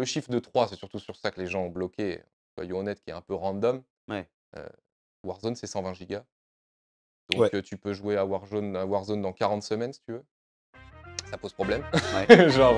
le chiffre de 3, c'est surtout sur ça que les gens ont bloqué, soyons honnêtes, qui est un peu random. Euh, Warzone, c'est 120 gigas. Donc tu peux jouer à Warzone, Warzone dans 40 semaines si tu veux. Ça pose problème. Genre.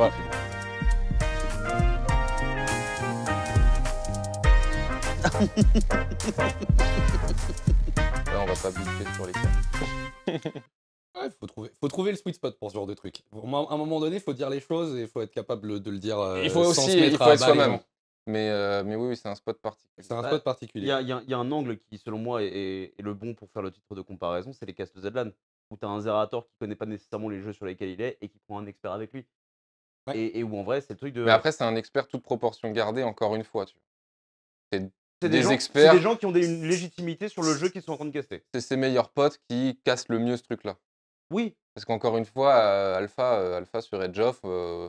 on va pas sur les Il faut trouver, le sweet spot pour ce genre de truc. À un moment donné, il faut dire les choses et il faut être capable de le dire. il euh, faut aussi, sans il faut être soi-même. Mais, euh, mais oui, c'est un spot particulier. C'est un bah, spot particulier. Il y, a un angle qui, selon moi, est, le bon pour faire le titre de comparaison, c'est les castes Zedlan, où tu as un Zerator qui connaît pas nécessairement les jeux sur lesquels il est et qui prend un expert avec lui. Et, où en vrai, c'est le truc de. Mais après, c'est un expert toute proportion gardé, encore une fois. C'est des, experts. C'est des gens qui ont des, une légitimité sur le jeu qu'ils sont en train de caster. C'est ses meilleurs potes qui cassent le mieux ce truc-là. Oui, parce qu'encore une fois, euh, Alpha, euh, Alpha sur Edge of, euh,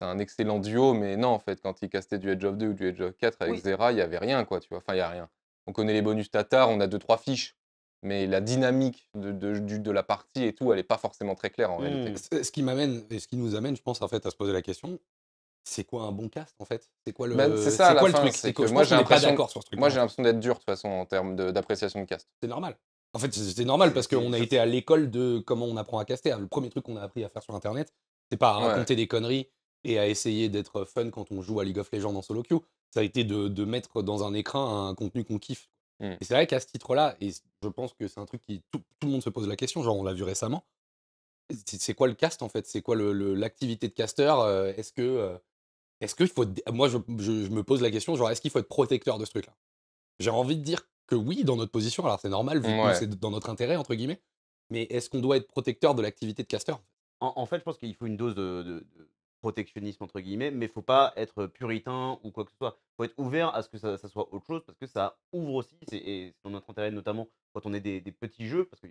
c'est un excellent duo, mais non, en fait, quand il castait du Edge of 2 ou du Edge of 4 avec Zera, il n'y avait rien, quoi, tu vois. Enfin, il n'y a rien. On connaît les bonus Tatar, on a deux, trois fiches, mais la dynamique de, la partie et tout, elle n'est pas forcément très claire en réalité. Mmh. Ce qui m'amène, et ce qui nous amène, je pense, en fait, à se poser la question. C'est quoi un bon cast en fait C'est quoi ben, le C'est ça, quoi le truc moi j'ai l'impression d'être dur de toute façon en termes d'appréciation de cast. C'est normal. En fait, c'était normal parce qu'on a été à l'école de comment on apprend à caster. Le premier truc qu'on a appris à faire sur Internet, c'est pas à raconter des conneries et à essayer d'être fun quand on joue à League of Legends en solo queue. Ça a été de, mettre dans un écran un contenu qu'on kiffe. Mmh. Et c'est vrai qu'à ce titre-là, et je pense que c'est un truc qui tout, tout, le monde se pose la question, genre on l'a vu récemment. C'est quoi le cast en fait C'est quoi l'activité de caster euh, Est-ce que euh, est-ce qu'il faut moi je, me pose la question genre est-ce qu'il faut être protecteur de ce truc-là J'ai envie de dire que oui, dans notre position, alors c'est normal, vu que c'est dans notre intérêt, entre guillemets, mais est-ce qu'on doit être protecteur de l'activité de caster en, fait, je pense qu'il faut une dose de, protectionnisme, entre guillemets, mais il faut pas être puritain ou quoi que ce soit. Il faut être ouvert à ce que ça, soit autre chose, parce que ça ouvre aussi, et c'est dans notre intérêt, notamment quand on est des, petits jeux, parce que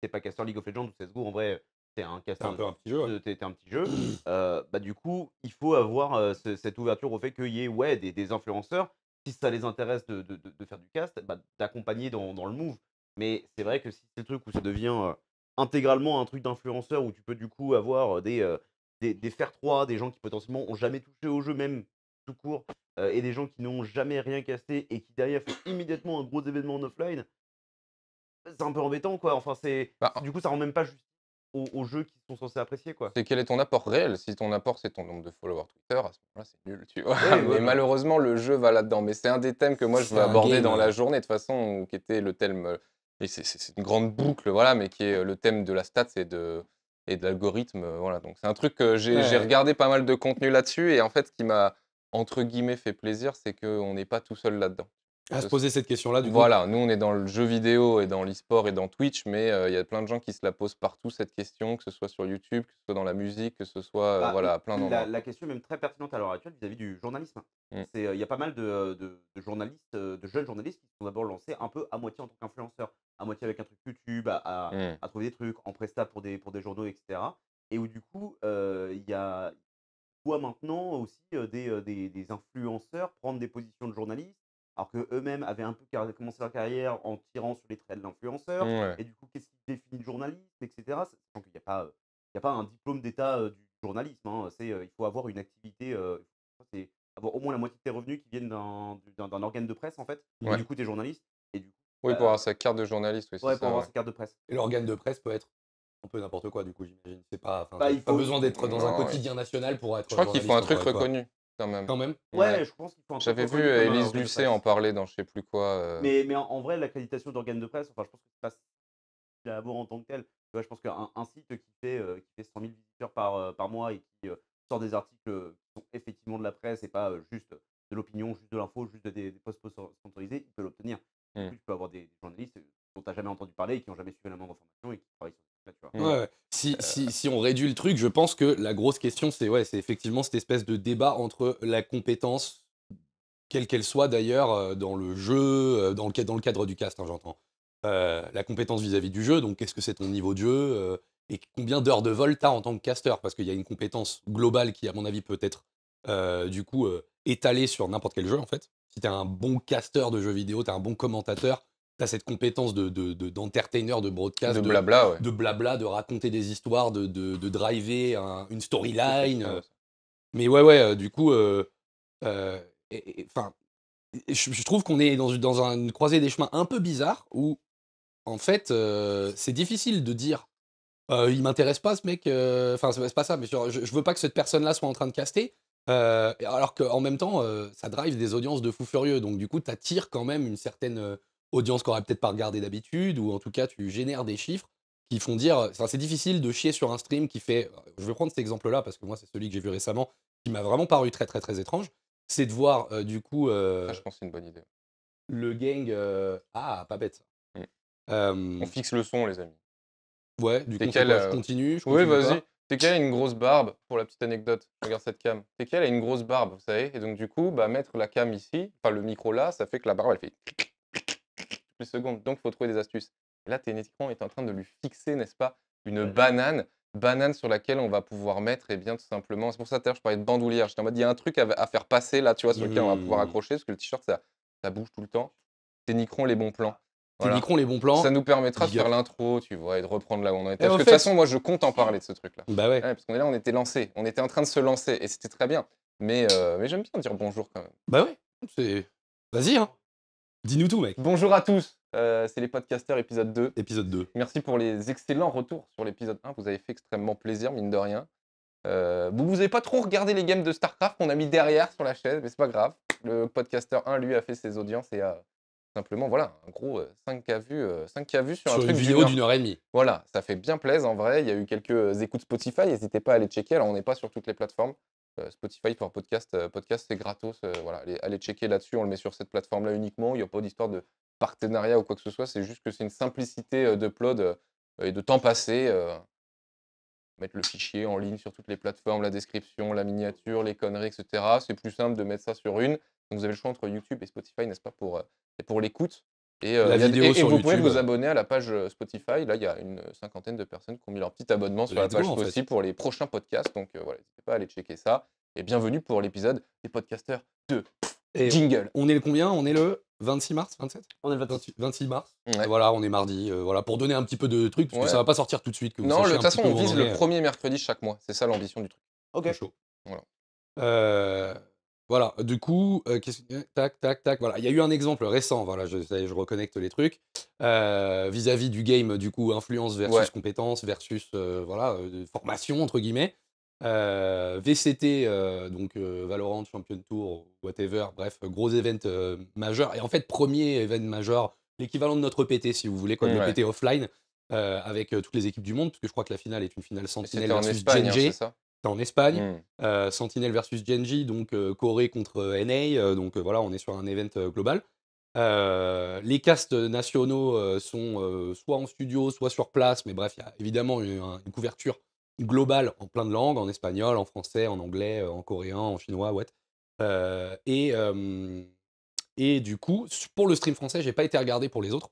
c'est euh, pas caster League of Legends ou CSGO, en vrai, c'est un un un petit jeu. Euh, bah, du coup, il faut avoir euh, cette ouverture au fait qu'il y ait ouais, des influenceurs ça les intéresse de, faire du cast, bah, d'accompagner dans, le move. Mais c'est vrai que si c'est le truc où ça devient intégralement un truc d'influenceur, où tu peux du coup avoir des, des, faire 3, des gens qui potentiellement ont jamais touché au jeu, même tout court, et des gens qui n'ont jamais rien casté et qui derrière font immédiatement un gros événement en offline, c'est un peu embêtant quoi. Enfin, c'est bah, du coup, ça rend même pas juste aux, jeux qui sont censés apprécier. quoi. C'est quel est ton apport réel Si ton apport c'est ton nombre de followers Twitter, à ce moment-là c'est nul, tu vois. mais malheureusement le jeu va là-dedans. Mais c'est un des thèmes que moi je veux aborder dans la journée de façon, qui était le thème, euh, et c'est une grande boucle, voilà, mais qui est euh, le thème de la stats et de, et de l'algorithme. Euh, voilà. Donc c'est un truc que j'ai regardé pas mal de contenu là-dessus et en fait ce qui m'a entre guillemets fait plaisir, c'est qu'on n'est pas tout seul là-dedans. À se poser cette question-là, du Voilà, nous on est dans le jeu vidéo et dans l'e-sport et dans Twitch, mais euh, il y a plein de gens qui se la posent partout cette question, que ce soit sur YouTube, que ce soit dans la musique, que ce soit euh, bah, voilà, plein d'endroits. La, question est même très pertinente à l'heure actuelle vis-à-vis du journalisme. Mm. Euh, il y a pas mal de, journalistes, de jeunes journalistes qui sont d'abord lancés un peu à moitié en tant qu'influenceurs, à moitié avec un truc YouTube, à, mm. trouver des trucs en presta pour des, pour des journaux, etc. Et où du coup, il y a voit maintenant aussi des, des, des influenceurs prendre des positions de journalistes alors que eux-mêmes avaient un peu commencé leur carrière en tirant sur les traits de l'influenceur. Et du coup, qu'est-ce qui définit le journaliste, etc. il n'y a pas, euh, il a pas un diplôme d'état du journalisme. Hein, c'est, il faut avoir une activité, c'est avoir au moins la moitié de tes revenus qui viennent d'un, organe de presse en fait. Et du coup, t'es journaliste. Et du coup, oui, pour bah avoir sa carte de journaliste. Oui, ouais, pour avoir sa carte de presse. Et l'organe de presse peut être un peu n'importe quoi du coup j'imagine c'est pas, a bah, pas besoin d'être dans un quotidien national pour être je crois qu'il faut un truc reconnu quand même. Ouais, je pense J'avais vu euh, Élise Lucet en parler dans je sais plus quoi. Euh. Mais, mais en, vrai, l'accréditation d'organes de presse, enfin, je pense que c'est pas l'amour en tant que tel. je pense qu'un site qui fait, euh, qui fait 100 000 visiteurs par, par mois et qui sort des articles qui sont effectivement de la presse et pas juste de l'opinion, juste de l'info, juste des, des posts sponsorisés, il peut l'obtenir. Hmm. Tu peux avoir des, journalistes dont tu jamais entendu parler et qui n'ont jamais suivi la moindre formation et qui travaillent sur Mm. Euh, si, on réduit le truc, je pense que la grosse question, c'est ouais, c'est effectivement cette espèce de débat entre la compétence, quelle qu'elle soit d'ailleurs, euh, dans le jeu, euh, dans le, cadre du cast, hein, j'entends. la compétence vis-à-vis du jeu, donc qu'est-ce que c'est ton niveau de jeu et combien d'heures de vol t'as en tant que caster Parce qu'il y a une compétence globale qui, à mon avis, peut être du coup étalée sur n'importe quel jeu en fait. Si t'es un bon caster de jeux vidéo, t'es un bon commentateur, tu cette compétence de, de, de, d'entertainer, de, broadcast, de blabla, de, blabla, de raconter des histoires, de, driver une storyline. mais ouais, ouais, euh, du coup, euh, euh, enfin, je, trouve qu'on est dans, dans une croisée des chemins un peu bizarre où, en fait, c'est difficile de dire il m'intéresse pas ce mec. Enfin, c'est pas ça, mais je, je, veux pas que cette personne-là soit en train de caster. alors qu'en même temps, ça drive des audiences de fous furieux. Donc, du coup, t'attires quand même une certaine audience qu'on n'aurait peut-être pas regardé d'habitude, ou en tout cas, tu génères des chiffres qui font dire. Euh, c'est difficile de chier sur un stream qui fait. Euh, je vais prendre cet exemple-là parce que moi, c'est celui que j'ai vu récemment qui m'a vraiment paru très, très, très étrange. C'est de voir, euh, du coup. je pense c'est une bonne idée. Le gang. Ah, pas bête. Mmh. On fixe le son, les amis. Ouais, du coup, je continue. oui, vas-y. qu'elle a une grosse barbe, pour la petite anecdote, regarde cette cam. qu'elle a une grosse barbe, vous savez, et donc du coup, bah, mettre la cam ici, enfin le micro là, ça fait que la barbe elle fait plus secondes. Donc, il faut trouver des astuces. là, Ténétron est en train de lui fixer, n'est-ce pas, une banane, banane sur laquelle on va pouvoir mettre, et eh bien, tout simplement. C'est pour ça, que je parlais de bandoulière. J'étais en mode, il y a un truc à, faire passer là, tu vois, sur lequel on va pouvoir mmh. accrocher, parce que le t-shirt, ça, ça bouge tout le temps. Ténicron, les bons plans. les bons plans. Ça nous permettra de faire l'intro, tu vois, et de reprendre là où on en était. de toute façon, moi, je compte en parler de ce truc-là. Bah ouais. parce qu'on est là, on était lancé. On était en train de se lancer, et c'était très bien. Mais, euh, mais j'aime bien dire bonjour quand même. Bah ouais. Vas-y, hein. Dis-nous tout, mec. Bonjour à tous. Euh, c'est les podcasters épisode 2. Épisode 2. Merci pour les excellents retours sur l'épisode 1. Vous avez fait extrêmement plaisir, mine de rien. Euh, vous, vous avez pas trop regardé les games de StarCraft qu'on a mis derrière sur la chaîne, mais c'est pas grave. Le podcaster 1, lui, a fait ses audiences et a simplement, voilà, un gros 5K euh, vues, 5K vues sur, sur un truc une vidéo d'une heure et demie. Voilà, ça fait bien plaisir en vrai. Il y a eu quelques écoutes Spotify. N'hésitez pas à aller checker. Alors, on n'est pas sur toutes les plateformes. Euh, Spotify pour podcast, euh, podcast c'est gratos. Euh, voilà, allez, checker là-dessus. On le met sur cette plateforme-là uniquement. Il n'y a pas d'histoire de partenariat ou quoi que ce soit. C'est juste que c'est une simplicité d'upload et de temps passé. mettre le fichier en ligne sur toutes les plateformes, la description, la miniature, les conneries, etc. C'est plus simple de mettre ça sur une. Donc vous avez le choix entre YouTube et Spotify, n'est-ce pas, pour, pour l'écoute. Euh, et, et, vous pouvez vous abonner à la page euh, Spotify. Là, il y a une cinquantaine de personnes qui ont mis leur petit abonnement sur la page Spotify aussi pour les prochains podcasts. Donc euh, voilà, n'hésitez pas à aller checker ça. Et bienvenue pour l'épisode des podcasters 2. Et Jingle. On est le combien On est le 26 mars 27 On est le 26, mars. Voilà, on est mardi. voilà, pour donner un petit peu de trucs, parce que ça va pas sortir tout de suite. non, de toute façon, on vise le premier mercredi chaque mois. C'est ça l'ambition du truc. Ok. Chaud. Voilà. Euh, voilà, du coup, tac, tac, tac, voilà. Il y a eu un exemple récent, voilà, je, je reconnecte les trucs, vis-à-vis du game, du coup, influence versus compétence versus, voilà, formation, entre guillemets. VCT, donc Valorant, Champion Tour, whatever, bref, gros event majeur. Et en fait, premier event majeur, l'équivalent de notre PT, si vous voulez, comme le PT offline. avec toutes les équipes du monde, parce que je crois que la finale est une finale Sentinel versus Genji en Espagne. Mmh. Euh, Sentinel versus Genji, donc euh, Corée contre euh, NA. donc voilà, on est sur un event global. les castes nationaux sont soit en studio, soit sur place, mais bref, il y a évidemment une, couverture globale en plein de langues, en espagnol, en français, en anglais, en coréen, en chinois, ouais. et, et du coup, pour le stream français, j'ai pas été regardé pour les autres,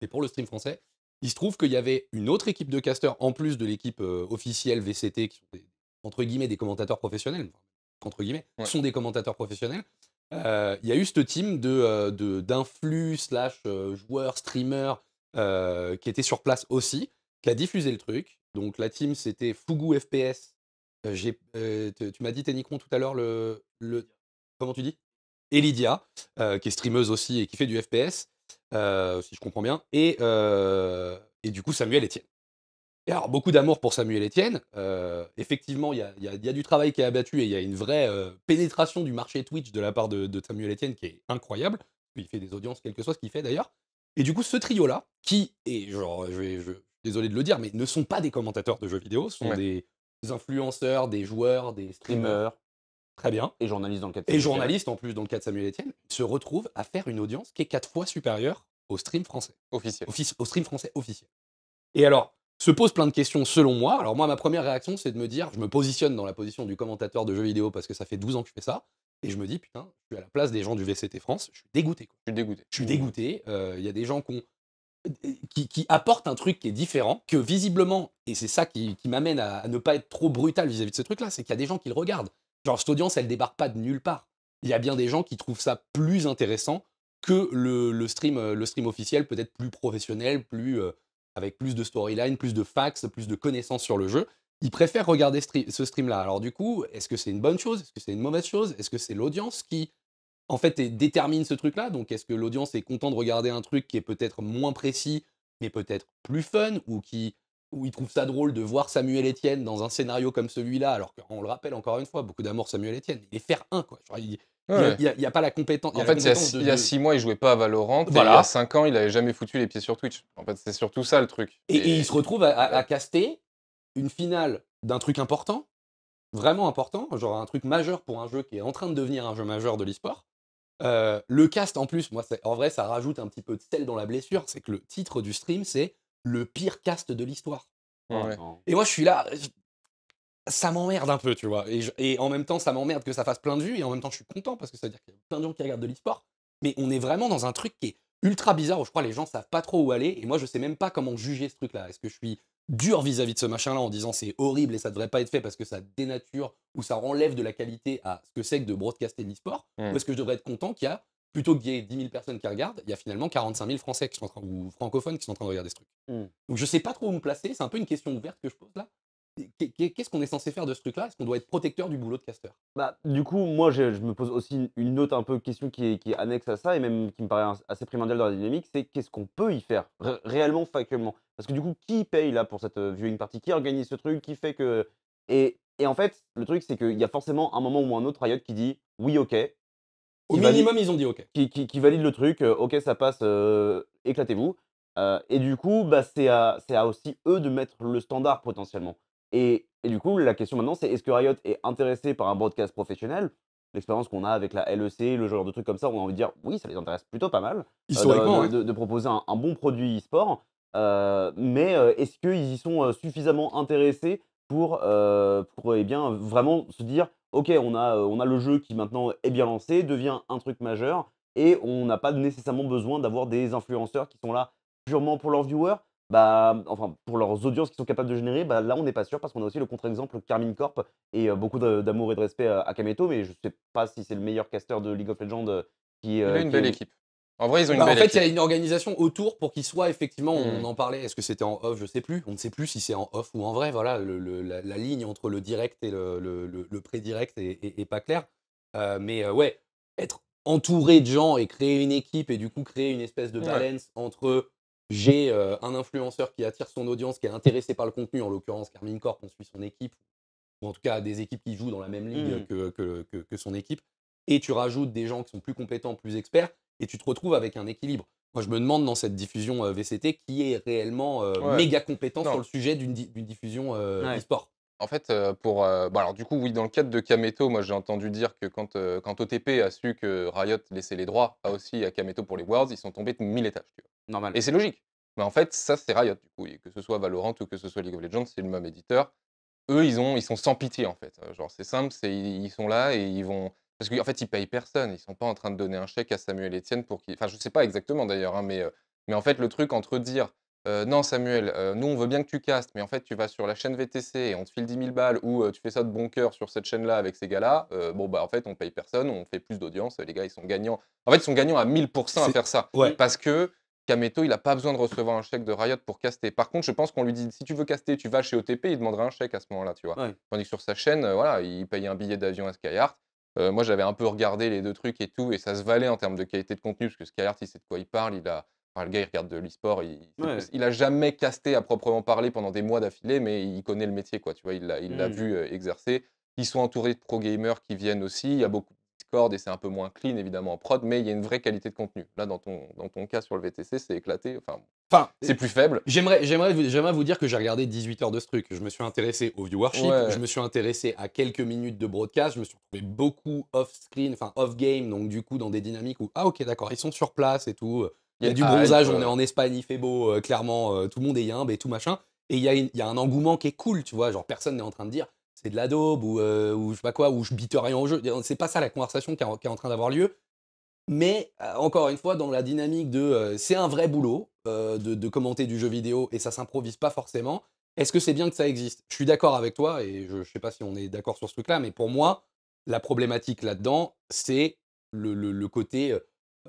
mais pour le stream français, il se trouve qu'il y avait une autre équipe de casters en plus de l'équipe officielle VCT, qui sont des, entre guillemets, des commentateurs professionnels, entre guillemets, sont des commentateurs professionnels. Euh, il y a eu ce team de, euh, d'influx slash euh, joueurs, streamers qui étaient sur place aussi, qui a diffusé le truc. Donc la team, c'était Fugu FPS. tu m'as dit, Ténicron, tout à l'heure, le, Comment tu dis Elidia, qui est streameuse aussi et qui fait du FPS, si je comprends bien. Et, et du coup, Samuel Etienne. Et alors, beaucoup d'amour pour Samuel Etienne. Euh, effectivement, il y, a, du travail qui est abattu et il y a une vraie euh, pénétration du marché Twitch de la part de, Samuel Etienne qui est incroyable. Il fait des audiences, quel que soit ce qu'il fait d'ailleurs. Et du coup, ce trio-là, qui, et genre, je, je, désolé de le dire, mais ne sont pas des commentateurs de jeux vidéo, sont des, influenceurs, des joueurs, des streamers. Très bien. Et journalistes dans le cas de Samuel Et journalistes en plus dans le cas de Samuel Etienne, se retrouvent à faire une audience qui est quatre fois supérieure au stream français. Officiel. au stream français officiel. Et alors, se pose plein de questions selon moi. Alors moi, ma première réaction, c'est de me dire, je me positionne dans la position du commentateur de jeux vidéo parce que ça fait 12 ans que je fais ça. Et je me dis, putain, je suis à la place des gens du VCT France, je suis dégoûté. Je suis dégoûté. Je suis dégoûté. Il y a des gens qui, apportent un truc qui est différent, que visiblement, et c'est ça qui, m'amène à, ne pas être trop brutal vis-à-vis de ce truc-là, c'est qu'il y a des gens qui le regardent. Genre, cette audience, elle débarque pas de nulle part. Il y a bien des gens qui trouvent ça plus intéressant que le, stream, euh, le stream officiel, peut-être plus professionnel, plus. Euh, avec plus de storyline, plus de fax, plus de connaissances sur le jeu, ils préfèrent regarder ce stream-là. Alors du coup, est-ce que c'est une bonne chose Est-ce que c'est une mauvaise chose Est-ce que c'est l'audience qui, en fait, détermine ce truc-là Donc est-ce que l'audience est content de regarder un truc qui est peut-être moins précis, mais peut-être plus fun, ou qui où ils trouvent ça drôle de voir Samuel Etienne dans un scénario comme celui-là, alors qu'on le rappelle encore une fois, beaucoup d'amour Samuel Etienne, il est faire un, quoi. Il n'y a, pas la compétence. En fait, il y, a, six mois, il jouait pas à Valorant. Voilà. Et il y a cinq ans, il n'avait jamais foutu les pieds sur Twitch. En fait, c'est surtout ça le truc. Et, il se retrouve à, caster une finale d'un truc important, vraiment important, genre un truc majeur pour un jeu qui est en train de devenir un jeu majeur de l'histoire. Euh, le cast, en plus, moi, en vrai, ça rajoute un petit peu de sel dans la blessure. C'est que le titre du stream, c'est le pire cast de l'histoire. Et moi, je suis là, ça m'emmerde un peu, tu vois. Et, et en même temps, ça m'emmerde que ça fasse plein de vues, et en même temps, je suis content parce que ça veut dire qu'il y a plein de gens qui regardent de l'e-sport. Mais on est vraiment dans un truc qui est ultra bizarre où je crois les gens savent pas trop où aller, et moi, je sais même pas comment juger ce truc-là. Est-ce que je suis dur vis-à-vis de ce machin-là en disant c'est horrible et ça devrait pas être fait parce que ça dénature ou ça enlève de la qualité à ce que c'est que de broadcaster de l'e-sport, hmm. ou est-ce que je devrais être content qu'il y a plutôt qu'il y ait 10 000 personnes qui regardent, il y a finalement 45 000 Français qui sont en ou francophones qui sont en train de regarder ce truc. Hmm. Donc je sais pas trop où me placer, c'est un peu une question ouverte que je pose là, Qu'est-ce qu'on est censé faire de ce truc-là Est-ce qu'on doit être protecteur du boulot de caster bah, Du coup, moi, je, me pose aussi une autre un peu question qui est, qui annexe à ça et même qui me paraît assez primordiale dans la dynamique, c'est qu'est-ce qu'on peut y faire réellement, factuellement Parce que du coup, qui paye là pour cette euh, viewing party Qui organise ce truc Qui fait que... Et, et en fait, le truc, c'est qu'il y a forcément un moment ou un autre Riot qui dit « oui, ok ». Au minimum, ils ont dit « ok qui, qui, valide le truc, euh, ok, ça passe, euh, éclatez-vous Et du coup, bah, c'est à, à aussi eux de mettre le standard potentiellement. Et, du coup, la question maintenant, c'est est-ce que Riot est intéressé par un broadcast professionnel L'expérience qu'on a avec la LEC, le genre de trucs comme ça, on a envie de dire oui, ça les intéresse plutôt pas mal Ils euh, de, de, de, proposer un, bon produit e-sport. Euh, mais euh, est-ce qu'ils y sont suffisamment intéressés pour, pour eh bien, vraiment se dire ok, on a, on a le jeu qui maintenant est bien lancé, devient un truc majeur, et on n'a pas nécessairement besoin d'avoir des influenceurs qui sont là purement pour leurs viewers bah, enfin, pour leurs audiences qu'ils sont capables de générer, bah, là, on n'est pas sûr parce qu'on a aussi le contre-exemple Carmine Corp et beaucoup d'amour et de respect à, Kameto, mais je ne sais pas si c'est le meilleur caster de League of Legends qui. Euh, il une belle équipe. En vrai, ils ont une bah, belle belle En fait, il y a une organisation autour pour qu'ils soient effectivement, on mmh. en parlait, est-ce que c'était en off, je sais plus, on ne sait plus si c'est en off ou en vrai, voilà, le, la, ligne entre le direct et le, le pré-direct est, pas claire. mais ouais, être entouré de gens et créer une équipe et du coup créer une espèce de balance entre j'ai euh, un influenceur qui attire son audience, qui est intéressé par le contenu, en l'occurrence Carmine Corp, on suit son équipe, ou en tout cas des équipes qui jouent dans la même ligne mmh. que, son équipe. Et tu rajoutes des gens qui sont plus compétents, plus experts, et tu te retrouves avec un équilibre. Moi, je me demande dans cette diffusion euh, VCT qui est réellement euh, méga compétent sur le sujet d'une diffusion e-sport. En fait, euh, pour. Euh, bon, bah, alors, du coup, oui, dans le cadre de Kameto, moi, j'ai entendu dire que quand, euh, quand OTP a su que Riot laissait les droits, aussi à Kameto pour les Worlds, ils sont tombés de 1000 étages. Tu Normal. Et c'est logique. Mais en fait, ça, c'est Riot, du coup. Et que ce soit Valorant ou que ce soit League of Legends, c'est le même éditeur. Eux, ils, ont, ils sont sans pitié, en fait. Genre, c'est simple, c'est, ils sont là et ils vont. Parce qu'en fait, ils payent personne. Ils sont pas en train de donner un chèque à Samuel Etienne pour qu'il. Enfin, je sais pas exactement d'ailleurs, hein, mais, mais en fait, le truc entre dire euh, non Samuel, euh, nous on veut bien que tu castes, mais en fait tu vas sur la chaîne VTC et on te file 10 000 balles ou euh, tu fais ça de bon cœur sur cette chaîne-là avec ces gars-là, bon bah en fait on paye personne, on fait plus d'audience, les gars ils sont gagnants. En fait ils sont gagnants à 1000% à faire ça. Parce que Kameto il n'a pas besoin de recevoir un chèque de Riot pour caster. Par contre je pense qu'on lui dit si tu veux caster tu vas chez OTP, il demandera un chèque à ce moment-là, tu vois. Tandis que sur sa chaîne, voilà, il paye un billet d'avion à Skyheart. moi j'avais un peu regardé les deux trucs et tout et ça se valait en termes de qualité de contenu parce que Skyheart il sait de quoi il parle, il a le gars, il regarde de le Il, a jamais casté à proprement parler pendant des mois d'affilée, mais il connaît le métier, quoi. Tu vois, il l'a il mmh. vu euh, exercer. Ils sont entourés de pro-gamers qui viennent aussi. Il y a beaucoup de Discord et c'est un peu moins clean, évidemment, en prod, mais il y a une vraie qualité de contenu. Là, dans ton, dans ton cas, sur le VTC, c'est éclaté. Enfin, c'est plus faible. J'aimerais, j'aimerais, j'aimerais vous dire que j'ai regardé 18 heures de ce truc. Je me suis intéressé au viewership. Je me suis intéressé à quelques minutes de broadcast. Je me suis retrouvé beaucoup off-screen, enfin off-game, donc du coup, dans des dynamiques où, ah, ok, d'accord, ils sont sur place et tout il y a du ah bronzage, on est en Espagne, il fait beau, euh, clairement, euh, tout le monde est yimbe et tout machin. Et il y, a un engouement qui est cool, tu vois. Genre, personne n'est en train de dire c'est de la daube ou, euh, ou je sais pas quoi, ou je bite rien au jeu. C'est pas ça la conversation qui, est en train d'avoir lieu. Mais encore une fois, dans la dynamique de c'est un vrai boulot de, commenter du jeu vidéo et ça s'improvise pas forcément, est-ce que c'est bien que ça existe Je suis d'accord avec toi et je, je, sais pas si on est d'accord sur ce truc-là, mais pour moi, la problématique là-dedans, c'est le, côté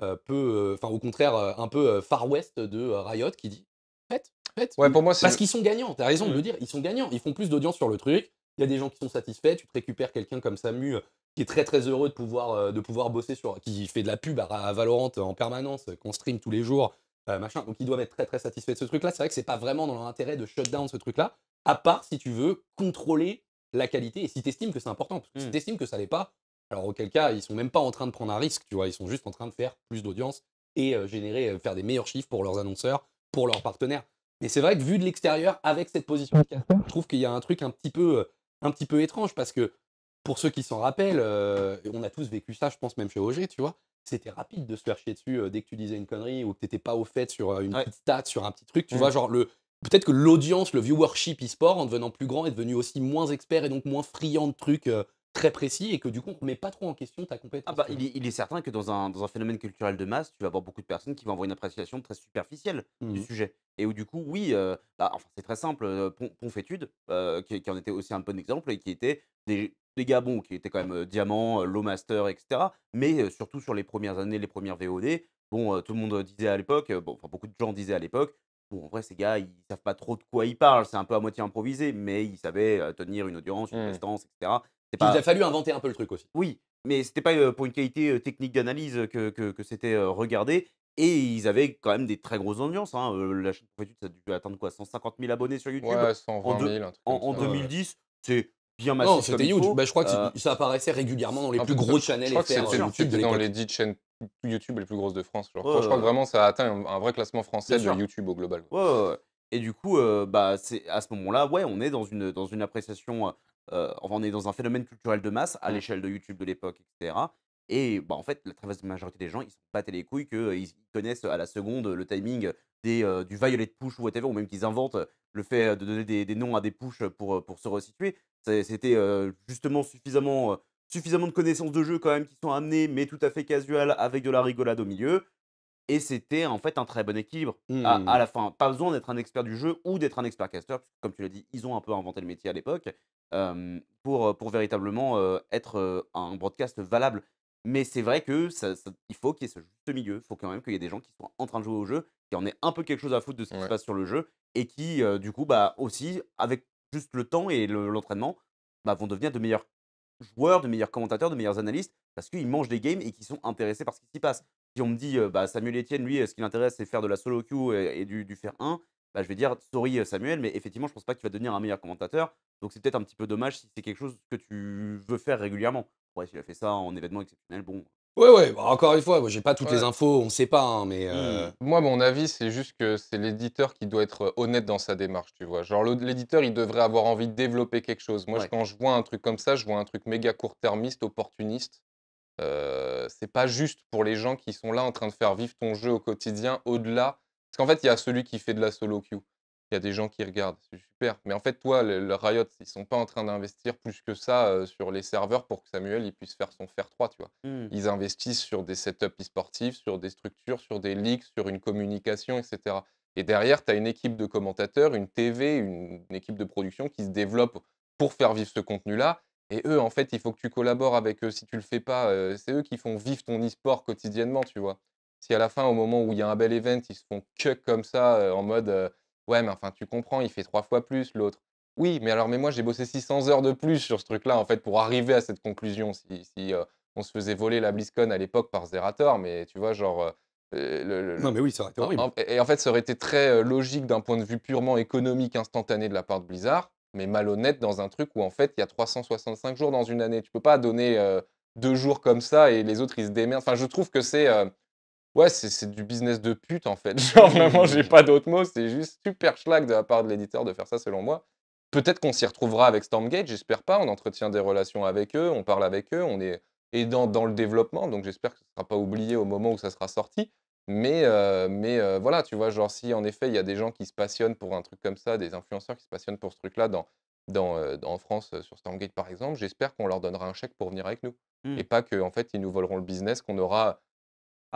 euh, peu, euh, enfin au contraire, euh, un peu Far West de Riot qui dit fête, fête. Ouais, pour moi, parce qu'ils sont gagnants. T'as raison de mmh. le dire, ils sont gagnants. Ils font plus d'audience sur le truc. Il y a des gens qui sont satisfaits. Tu te récupères quelqu'un comme Samu qui est très très heureux de pouvoir de pouvoir bosser sur, qui fait de la pub à, Valorant en permanence, qu'on stream tous les jours, machin. Donc ils doivent être très très satisfaits de ce truc-là. C'est vrai que c'est pas vraiment dans leur intérêt de shutdown ce truc-là, à part si tu veux contrôler la qualité et si tu estimes que c'est important. Parce que si tu mmh. que ça l'est pas, alors auquel cas, ils sont même pas en train de prendre un risque, tu vois, ils sont juste en train de faire plus d'audience et générer, faire des meilleurs chiffres pour leurs annonceurs, pour leurs partenaires. Mais c'est vrai que vu de l'extérieur, avec cette position de je trouve qu'il y a un truc un petit peu, un petit peu étrange parce que pour ceux qui s'en rappellent, on a tous vécu ça, je pense même chez OG, tu vois. C'était rapide de se faire chier dessus dès que tu disais une connerie ou que t'étais pas au fait sur une petite stat, sur un petit truc, tu vois, mmh. genre le, peut-être que l'audience, le viewership e-sport, en devenant plus grand, est devenu aussi moins expert et donc moins friand de trucs très précis et que du coup, on ne met pas trop en question ta compétence. Ah bah, il, est, certain que dans un, dans un, phénomène culturel de masse, tu vas avoir beaucoup de personnes qui vont avoir une appréciation très superficielle du mmh sujet. Et où du coup, oui, euh, bah, enfin, c'est très simple, euh, Ponfétude, euh, qui, en était aussi un bon exemple et qui était des, gars bons, qui étaient quand même Diamant, low master, etc. Mais surtout sur les premières années, les premières VOD, bon, tout le monde disait à l'époque, bon, enfin, beaucoup de gens disaient à l'époque, Bon, en vrai, ces gars, ils savent pas trop de quoi ils parlent. C'est un peu à moitié improvisé, mais ils savaient tenir une audience, une mmh. prestance, etc. Il a fallu inventer un peu le truc aussi. Oui, mais c'était pas euh, pour une qualité euh, technique d'analyse que, que, c'était euh, regardé. Et ils avaient quand même des très grosses audiences. Hein. La chaîne ça a dû atteindre quoi 150 000 abonnés sur YouTube ouais, 120 000, en, 2010. C'est bien massif. Non, c'était YouTube. Bah, je crois que ça apparaissait régulièrement dans les plus gros channels. Je YouTube dans les 10 chaînes YouTube les plus grosses de France. je crois que vraiment ça a atteint un, vrai classement français de YouTube au global. et du coup, bah c'est à ce moment-là, ouais, on est dans une, dans une appréciation on est dans un phénomène culturel de masse à mmh. l'échelle de YouTube de l'époque, etc. Et bah, en fait, la très vaste majorité des gens, ils sont pas les couilles qu'ils connaissent à la seconde le timing du violet push ou whatever, ou même qu'ils inventent le fait de donner des, noms à des pushes pour, se resituer. C'était justement suffisamment, de connaissances de jeu quand même qui sont amenées, mais tout à fait casual, avec de la rigolade au milieu. Et c'était en fait un très bon équilibre à, à, mmh. la fin. Pas besoin d'être un expert du jeu ou d'être un expert caster, comme tu l'as dit, ils ont un peu inventé le métier à l'époque pour, pour véritablement être un broadcast valable. Mais c'est vrai que ça, il faut qu'il y ait ce juste milieu. Il faut quand même qu'il y ait des gens qui sont en train de jouer au jeu, qui en aient un peu quelque chose à foutre de ce qui se passe sur le jeu, et qui, du coup, bah, aussi, avec juste le temps et l'entraînement, bah, vont devenir de meilleurs joueurs, de meilleurs commentateurs, de meilleurs analystes, parce qu'ils mangent des games et qu'ils sont intéressés par ce qui s'y passe. Si on me dit, bah, Samuel Etienne, lui, ce qui l'intéresse, c'est faire de la solo queue et, du, du, faire 1, bah, je vais dire sorry Samuel, mais effectivement, je pense pas que tu vas devenir un meilleur commentateur. Donc c'est peut-être un petit peu dommage si c'est quelque chose que tu veux faire régulièrement. Ouais, s'il a fait ça en événement exceptionnel, bon. Euh, ouais, ouais, bah, encore une fois, j'ai pas toutes les infos, on sait pas, hein, mais. Mmh. Euh moi, mon avis, c'est juste que c'est l'éditeur qui doit être euh, honnête dans sa démarche, tu vois. Genre, l'éditeur, il devrait avoir envie de développer quelque chose. Moi, quand je vois un truc comme ça, je vois un truc méga court-termiste, opportuniste. c'est pas juste pour les gens qui sont là en train de faire vivre ton jeu au quotidien au-delà parce qu'en fait, il y a celui qui fait de la solo queue. Il y a des gens qui regardent, c'est super. Mais en fait, toi, le, Riot, ils sont pas en train d'investir plus que ça sur les serveurs pour que Samuel il puisse faire son faire 3, tu vois. Mmh. Ils investissent sur des setups e-sportifs, sur des structures, sur des leaks, sur une communication, etc. Et derrière, tu as une équipe de commentateurs, une TV, une, équipe de production qui se développe pour faire vivre ce contenu-là. Et eux, en fait, il faut que tu collabores avec eux. Si tu le fais pas, c'est eux qui font vivre ton e quotidiennement, tu vois. Si à la fin, au moment où il y a un bel event, ils se font que comme ça, euh, en mode euh, ouais, mais enfin, tu comprends, il fait trois fois plus l'autre. Oui, mais alors, mais moi, j'ai bossé 600 heures de plus sur ce truc-là, en fait, pour arriver à cette conclusion. Si, euh, on se faisait voler la BlizzCon à l'époque par Zerator, mais tu vois, genre. non, mais oui, ça aurait été horrible. et, en fait, ça aurait été très logique d'un point de vue purement économique instantané de la part de Blizzard, mais malhonnête dans un truc où, en fait, il y a 365 jours dans une année. Tu peux pas donner deux jours comme ça et les autres ils se démerdent. Enfin, je trouve que c'est Ouais, c'est du business de pute en fait. Mmh, genre vraiment, j'ai mmh, mmh. pas d'autres mots. c'est juste super schlag de la part de l'éditeur de faire ça selon moi. Peut-être qu'on s'y retrouvera avec Stormgate, j'espère pas. On entretient des relations avec eux, on parle avec eux, on est aidant dans le développement, donc j'espère que ne sera pas oublié au moment où ça sera sorti. Mais, euh, mais euh, voilà, tu vois, genre si en effet il y a des gens qui se passionnent pour un truc comme ça, des influenceurs qui se passionnent pour ce truc-là dans, dans, en euh, France sur Stormgate par exemple, j'espère qu'on leur donnera un chèque pour venir avec nous. Et pas qu'en en fait ils nous voleront le business qu'on aura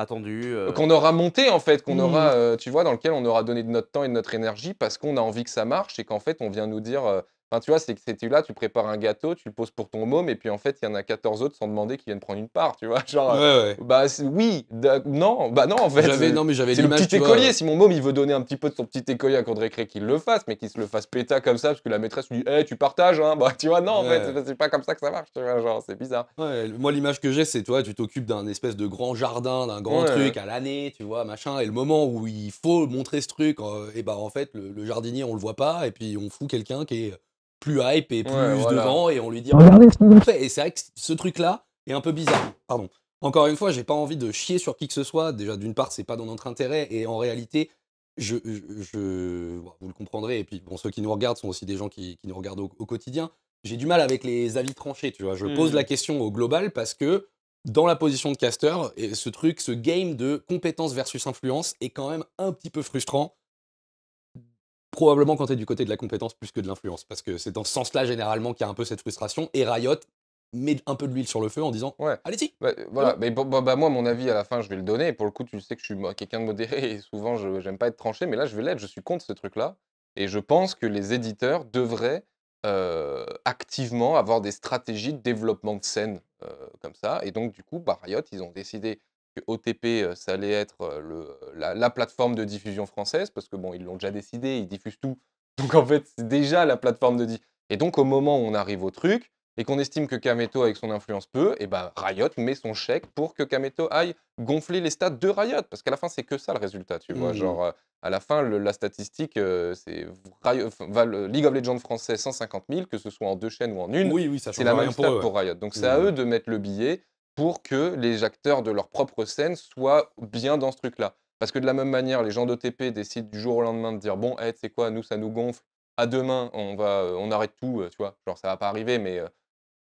attendu. Euh. Qu'on aura monté en fait, qu'on hmm. aura, euh, tu vois, dans lequel on aura donné de notre temps et de notre énergie parce qu'on a envie que ça marche et qu'en fait on vient nous dire euh, tu vois, c'est que tu là, tu prépares un gâteau, tu le poses pour ton môme, et puis en fait, il y en a 14 autres sans demander qui viennent prendre une part, tu vois. Genre, bah oui, non, bah non, en fait. J'avais, non, mais j'avais C'est le petit écolier. Si mon môme, il veut donner un petit peu de son petit écolier à Condré Cré, qu'il le fasse, mais qu'il se le fasse péta comme ça, parce que la maîtresse lui dit, hé, «Eh, tu partages, hein. Bah, tu vois, non, en fait, c'est pas comme ça que ça marche, tu vois, genre, c'est bizarre. moi, l'image que j'ai, c'est, toi, tu t'occupes d'un espèce de grand jardin, d'un grand truc à l'année, tu vois, machin, et le moment où il faut montrer ce truc, et eh bah, en fait, le, le jardinier, on le voit pas, et puis on fout quelqu'un qui est plus hype et plus devant et on lui dit regardez ah, ce vous faites !» et c'est vrai que ce truc là est un peu bizarre pardon encore une fois j'ai pas envie de chier sur qui que ce soit déjà d'une part c'est pas dans notre intérêt et en réalité je, vous le comprendrez et puis bon ceux qui nous regardent sont aussi des gens qui, nous regardent au, quotidien j'ai du mal avec les avis tranchés tu vois je pose hmm. la question au global parce que dans la position de caster et ce truc ce game de compétence versus influence est quand même un petit peu frustrant probablement quand tu es du côté de la compétence plus que de l'influence, parce que c'est dans ce sens-là généralement qu'il y a un peu cette frustration. Et Riot met un peu de l'huile sur le feu en disant ouais. allez-y. Bah, euh, voilà, hein mais bah, bah, moi mon avis à la fin je vais le donner. pour le coup tu sais que je suis quelqu'un de modéré et souvent je n'aime pas être tranché, mais là je vais l'être. Je suis contre ce truc-là et je pense que les éditeurs devraient euh, activement avoir des stratégies de développement de scène euh, comme ça. Et donc du coup, bah, Riot ils ont décidé que OTP, euh, ça allait être euh, euh, la, plateforme de diffusion française, parce que bon, ils l'ont déjà décidé, ils diffusent tout. Donc en fait, c'est déjà la plateforme de diffusion. Et donc au moment où on arrive au truc, et qu'on estime que Kameto, avec son influence, peut, et eh ben Riot met son chèque pour que Kameto aille gonfler les stats de Riot. Parce qu'à la fin, c'est que ça le résultat, tu vois. Mmh. Genre, à la fin, la statistique, c'est League of Legends français 150 000, que ce soit en deux chaînes ou en une. Oui, ça C'est la même stat pour, Riot. Donc, c'est mmh. à eux de mettre le billet pour que les acteurs de leur propre scène soient bien dans ce truc-là. Parce que de la même manière, les gens d'OTP décident du jour au lendemain de dire bon, tu c'est quoi, nous ça nous gonfle, à demain on va, euh, on arrête tout, euh, tu vois, genre ça va pas arriver, mais euh,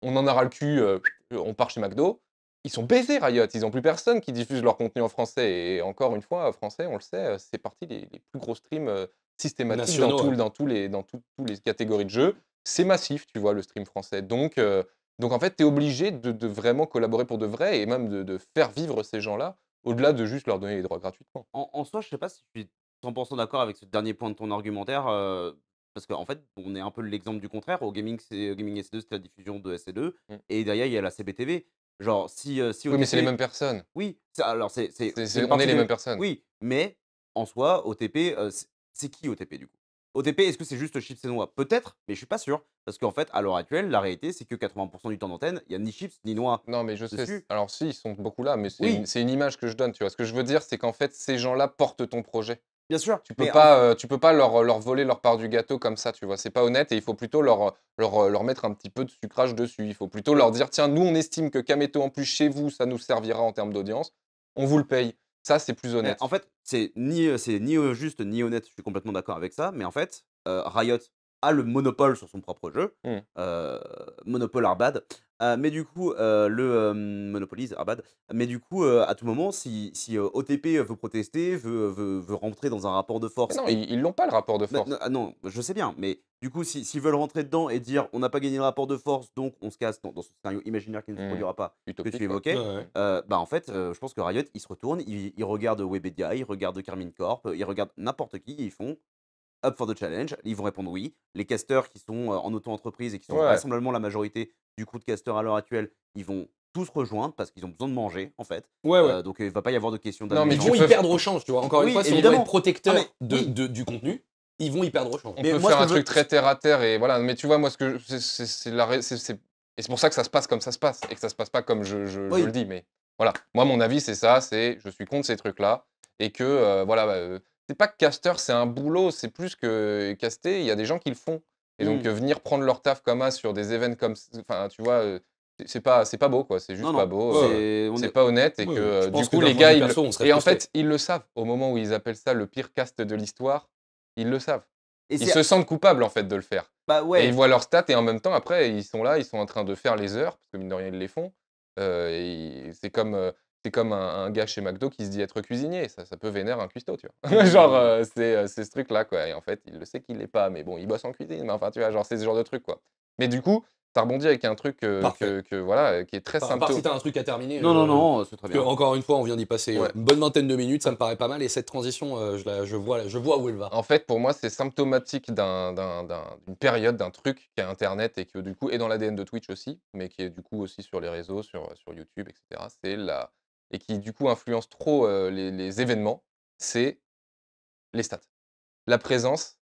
on en aura le cul, on part chez McDo. Ils sont baisés Riot, ils n'ont plus personne qui diffuse leur contenu en français. Et encore une fois, français, on le sait, c'est parti des plus gros streams systématiques dans, les, dans toutes les catégories de jeux. C'est massif, tu vois, le stream français. Donc donc en fait, tu es obligé de, vraiment collaborer pour de vrai et même de, faire vivre ces gens-là au-delà de juste leur donner les droits gratuitement. En, soi, je sais pas si je suis 100% d'accord avec ce dernier point de ton argumentaire, euh, parce qu'en fait, on est un peu l'exemple du contraire. Au gaming, au gaming 2 c'est la diffusion de sc 2 mmh. et derrière, il y a la CBTV. Genre, si. Euh, si oui, mais c'est les mêmes personnes. Oui, alors c'est. on est les mêmes personnes. Oui, mais en soi, OTP, euh, c'est qui OTP du coup OTP, est-ce que c'est juste Chips et Noix Peut-être, mais je suis pas sûr. Parce qu'en fait, à l'heure actuelle, la réalité, c'est que 80% du temps d'antenne, il n'y a ni Chips ni Noix. Non, mais je sais. Alors, si, ils sont beaucoup là, mais c'est une, image que je donne, tu vois. Ce que je veux dire, c'est qu'en fait, ces gens-là portent ton projet. Bien sûr. Tu peux pas, euh, tu peux pas leur, voler leur part du gâteau comme ça, tu vois. C'est pas honnête et il faut plutôt leur, leur, euh, leur, mettre un petit peu de sucrage dessus. Il faut plutôt leur dire tiens, nous, on estime que Kameto en plus chez vous, ça nous servira en termes d'audience. On vous le paye. Ça, c'est plus honnête. en fait, c'est ni, ni juste ni honnête, je suis complètement d'accord avec ça, mais en fait, Riot, a le monopole sur son propre jeu, mmh. monopole Arbad. mais du coup, le monopolise Arbad. Mais du coup, à tout moment, si, si OTP veut protester, veut, rentrer dans un rapport de force. non, ils n'ont pas le rapport de force. Ah non, je sais bien, mais du coup, s'ils veulent rentrer dedans et dire on n'a pas gagné le rapport de force, donc on se casse dans, ce scénario imaginaire qui ne se mmh. produira pas, que tu évoquais, bah en fait, je pense que Riot, il se retourne il regarde regardent Webedia, ils regardent Carmine Corp, il regarde n'importe qui, ils font up for the challenge Ils vont répondre oui. Les casteurs qui sont en auto-entreprise et qui sont ouais. la majorité du crew de casteurs à l'heure actuelle, ils vont tous rejoindre parce qu'ils ont besoin de manger en fait. donc il va pas y avoir de question Non mais ils vont y perdre au change, tu vois. Encore une fois, si on être protecteur de, du contenu, ils vont y perdre au change. On mais peut faire un truc très terre à terre et voilà. Mais tu vois, moi, ce que c'est et c'est pour ça que ça se passe comme ça se passe et que ça se passe pas comme je, le dis. Mais voilà, moi mon avis c'est ça, c'est je suis contre ces trucs là et que voilà. Bah, c'est pas que caster, c'est un boulot, c'est plus que caster. Il y a des gens qui le font. Et donc, mmh. venir prendre leur taf comme ça sur des événements comme. Enfin, tu vois c'est pas c'est pas beau quoi c'est juste pas beau c'est pas honnête et que du coup les gars ils, et en fait ils le savent au moment où ils appellent ça le pire cast de l'histoire ils le savent et ils se sentent coupables en fait de le faire bah ouais. ils voient leurs stats et en même temps après ils sont là ils sont en train de faire les heures parce que mine de rien ils les font euh, c'est comme c'est comme un, gars chez McDo qui se dit être cuisinier, ça, ça peut vénère un cuistot, tu vois. genre, euh, euh, c'est ce truc-là, quoi. Et en fait, il le sait qu'il l'est pas, mais bon, il bosse en cuisine, mais enfin, tu vois, genre, c'est ce genre de truc, quoi. Mais du coup, t'as rebondi avec un truc euh, que, voilà, qui est très simple. si t'as un truc à terminer. Non, non, non, c'est très bien. encore une fois, on vient d'y passer une bonne vingtaine de minutes, ça me paraît pas mal, et cette transition, je, la, je, vois, je vois où elle va. En fait, pour moi, c'est symptomatique d'une période, d'un truc qui est Internet et qui, du coup, est dans l'ADN de Twitch aussi, mais qui est du coup aussi sur les réseaux, sur, sur YouTube, etc. C'est la et qui du coup influence trop les, événements, c'est les stats. La présence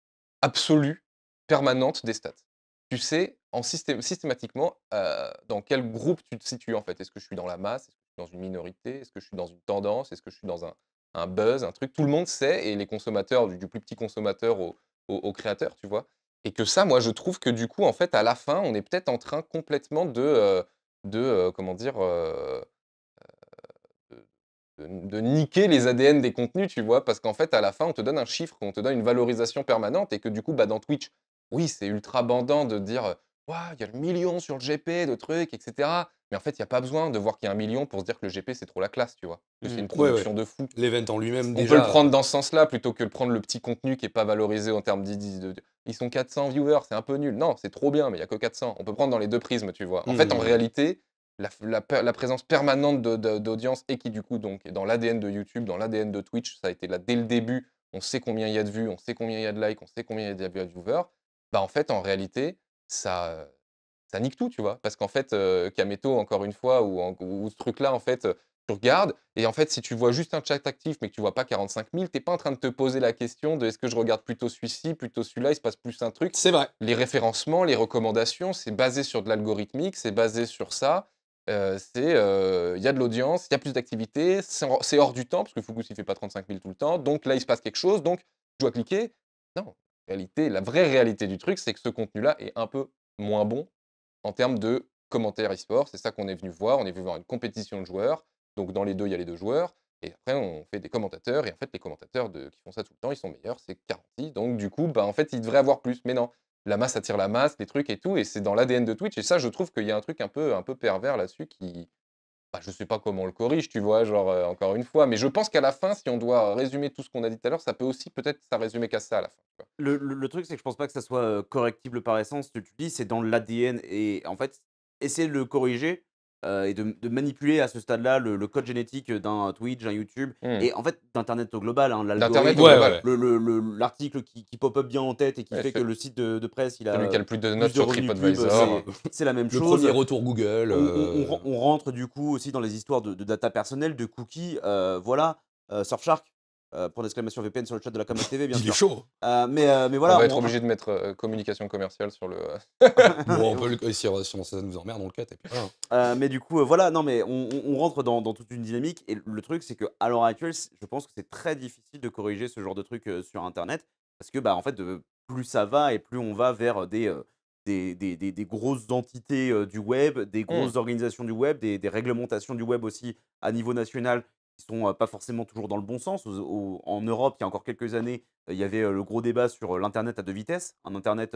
absolue, permanente des stats. Tu sais en système systématiquement dans quel groupe tu te situes en fait. Est-ce que je suis dans la masse Est-ce que je suis dans une minorité Est-ce que je suis dans une tendance Est-ce que je suis dans un, buzz, un truc Tout le monde sait, et les consommateurs, du, plus petit consommateur au, créateur, tu vois. Et que ça, moi, je trouve que du coup, en fait, à la fin, on est peut-être en train complètement de, de comment dire, de, niquer les ADN des contenus, tu vois, parce qu'en fait, à la fin, on te donne un chiffre, on te donne une valorisation permanente, et que du coup, bah, dans Twitch, oui, c'est ultra bandant de dire Waouh, il y a le million sur le GP de trucs, etc. Mais en fait, il n'y a pas besoin de voir qu'il y a un million pour se dire que le GP, c'est trop la classe, tu vois. c'est mm. une production de fou. L'event en lui-même, On peut le prendre euh, dans ce sens-là plutôt que de prendre le petit contenu qui n'est pas valorisé en termes d'idées. De... Ils sont 400 viewers, c'est un peu nul. Non, c'est trop bien, mais il n'y a que 400. On peut prendre dans les deux prismes, tu vois. En mm, fait, en réalité, la, présence permanente d'audience et qui du coup donc est dans l'ADN de YouTube, dans l'ADN de Twitch, ça a été là dès le début, on sait combien il y a de vues, on sait combien il y a de likes, on sait combien il y a de viewers, bah en fait en réalité ça ça nique tout, tu vois. Parce qu'en fait, euh, Kameto, encore une fois, ou, ou ce truc-là, en fait, tu regardes, et en fait, si tu vois juste un chat actif, mais que tu vois pas 45 000, t'es pas en train de te poser la question de est-ce que je regarde plutôt celui-ci, plutôt celui-là, il se passe plus un truc. C'est vrai. Les référencements, les recommandations, c'est basé sur de l'algorithmique, c'est basé sur ça. Euh, c'est euh, il y a de l'audience, il y a plus d'activité, c'est hors du temps, parce que Focus il fait pas 35 000 tout le temps, donc là il se passe quelque chose, donc je dois cliquer. Non, la réalité, la vraie réalité du truc, c'est que ce contenu-là est un peu moins bon en termes de commentaires e-sport. C'est ça qu'on est venu voir. On est venu voir une compétition de joueurs. Donc dans les deux, il y a les deux joueurs. Et après, on fait des commentateurs. Et en fait, les commentateurs de, qui font ça tout le temps, ils sont meilleurs, c'est garanti. Donc du coup, bah, en fait, ils devraient avoir plus. Mais non, la masse attire la masse, les trucs et tout, et c'est dans l'ADN de Twitch. Et ça, je trouve qu'il y a un truc un peu, un peu pervers là-dessus qui. Bah, je sais pas comment on le corrige, tu vois, genre euh, encore une fois. Mais je pense qu'à la fin, si on doit résumer tout ce qu'on a dit tout à l'heure, ça peut aussi peut-être ça résumer qu'à ça à la fin. Le, truc, c'est que je ne pense pas que ça soit euh, correctible par essence. Tu, tu dis, c'est dans l'ADN et en fait, essayer de le corriger, euh, et de, manipuler à ce stade-là le, code génétique d'un Twitch, d'un YouTube, hmm. et en fait d'Internet au global. Hein, l'algorithme, l'article qui, pop-up bien en tête et qui fait, que le site de, presse, il a, qui a le plus de notes sur TripAdvisor. C'est la même chose. Le premier retour Google. Euh. On, rentre du coup aussi dans les histoires de, data personnelle, de cookies. Euh, voilà, Surfshark, euh, pour l'exclamation VPN sur le chat de la communauté TV, bien Il sûr. est chaud. Euh, mais, euh, mais voilà. On va être obligé de mettre communication commerciale sur le. bon, on peut le... si, ça nous emmerde, on le cut. mais du coup, voilà, non, mais on, rentre dans, toute une dynamique. Et le truc, c'est qu'à l'heure actuelle, je pense que c'est très difficile de corriger ce genre de truc sur Internet. Parce que, bah, en fait, plus ça va et plus on va vers des. Des, des, des, grosses entités du web, des hmm. grosses organisations du web, des, réglementations du web aussi à niveau national qui sont pas forcément toujours dans le bon sens. en Europe, il y a encore quelques années, il y avait le gros débat sur l'internet à deux vitesses, un internet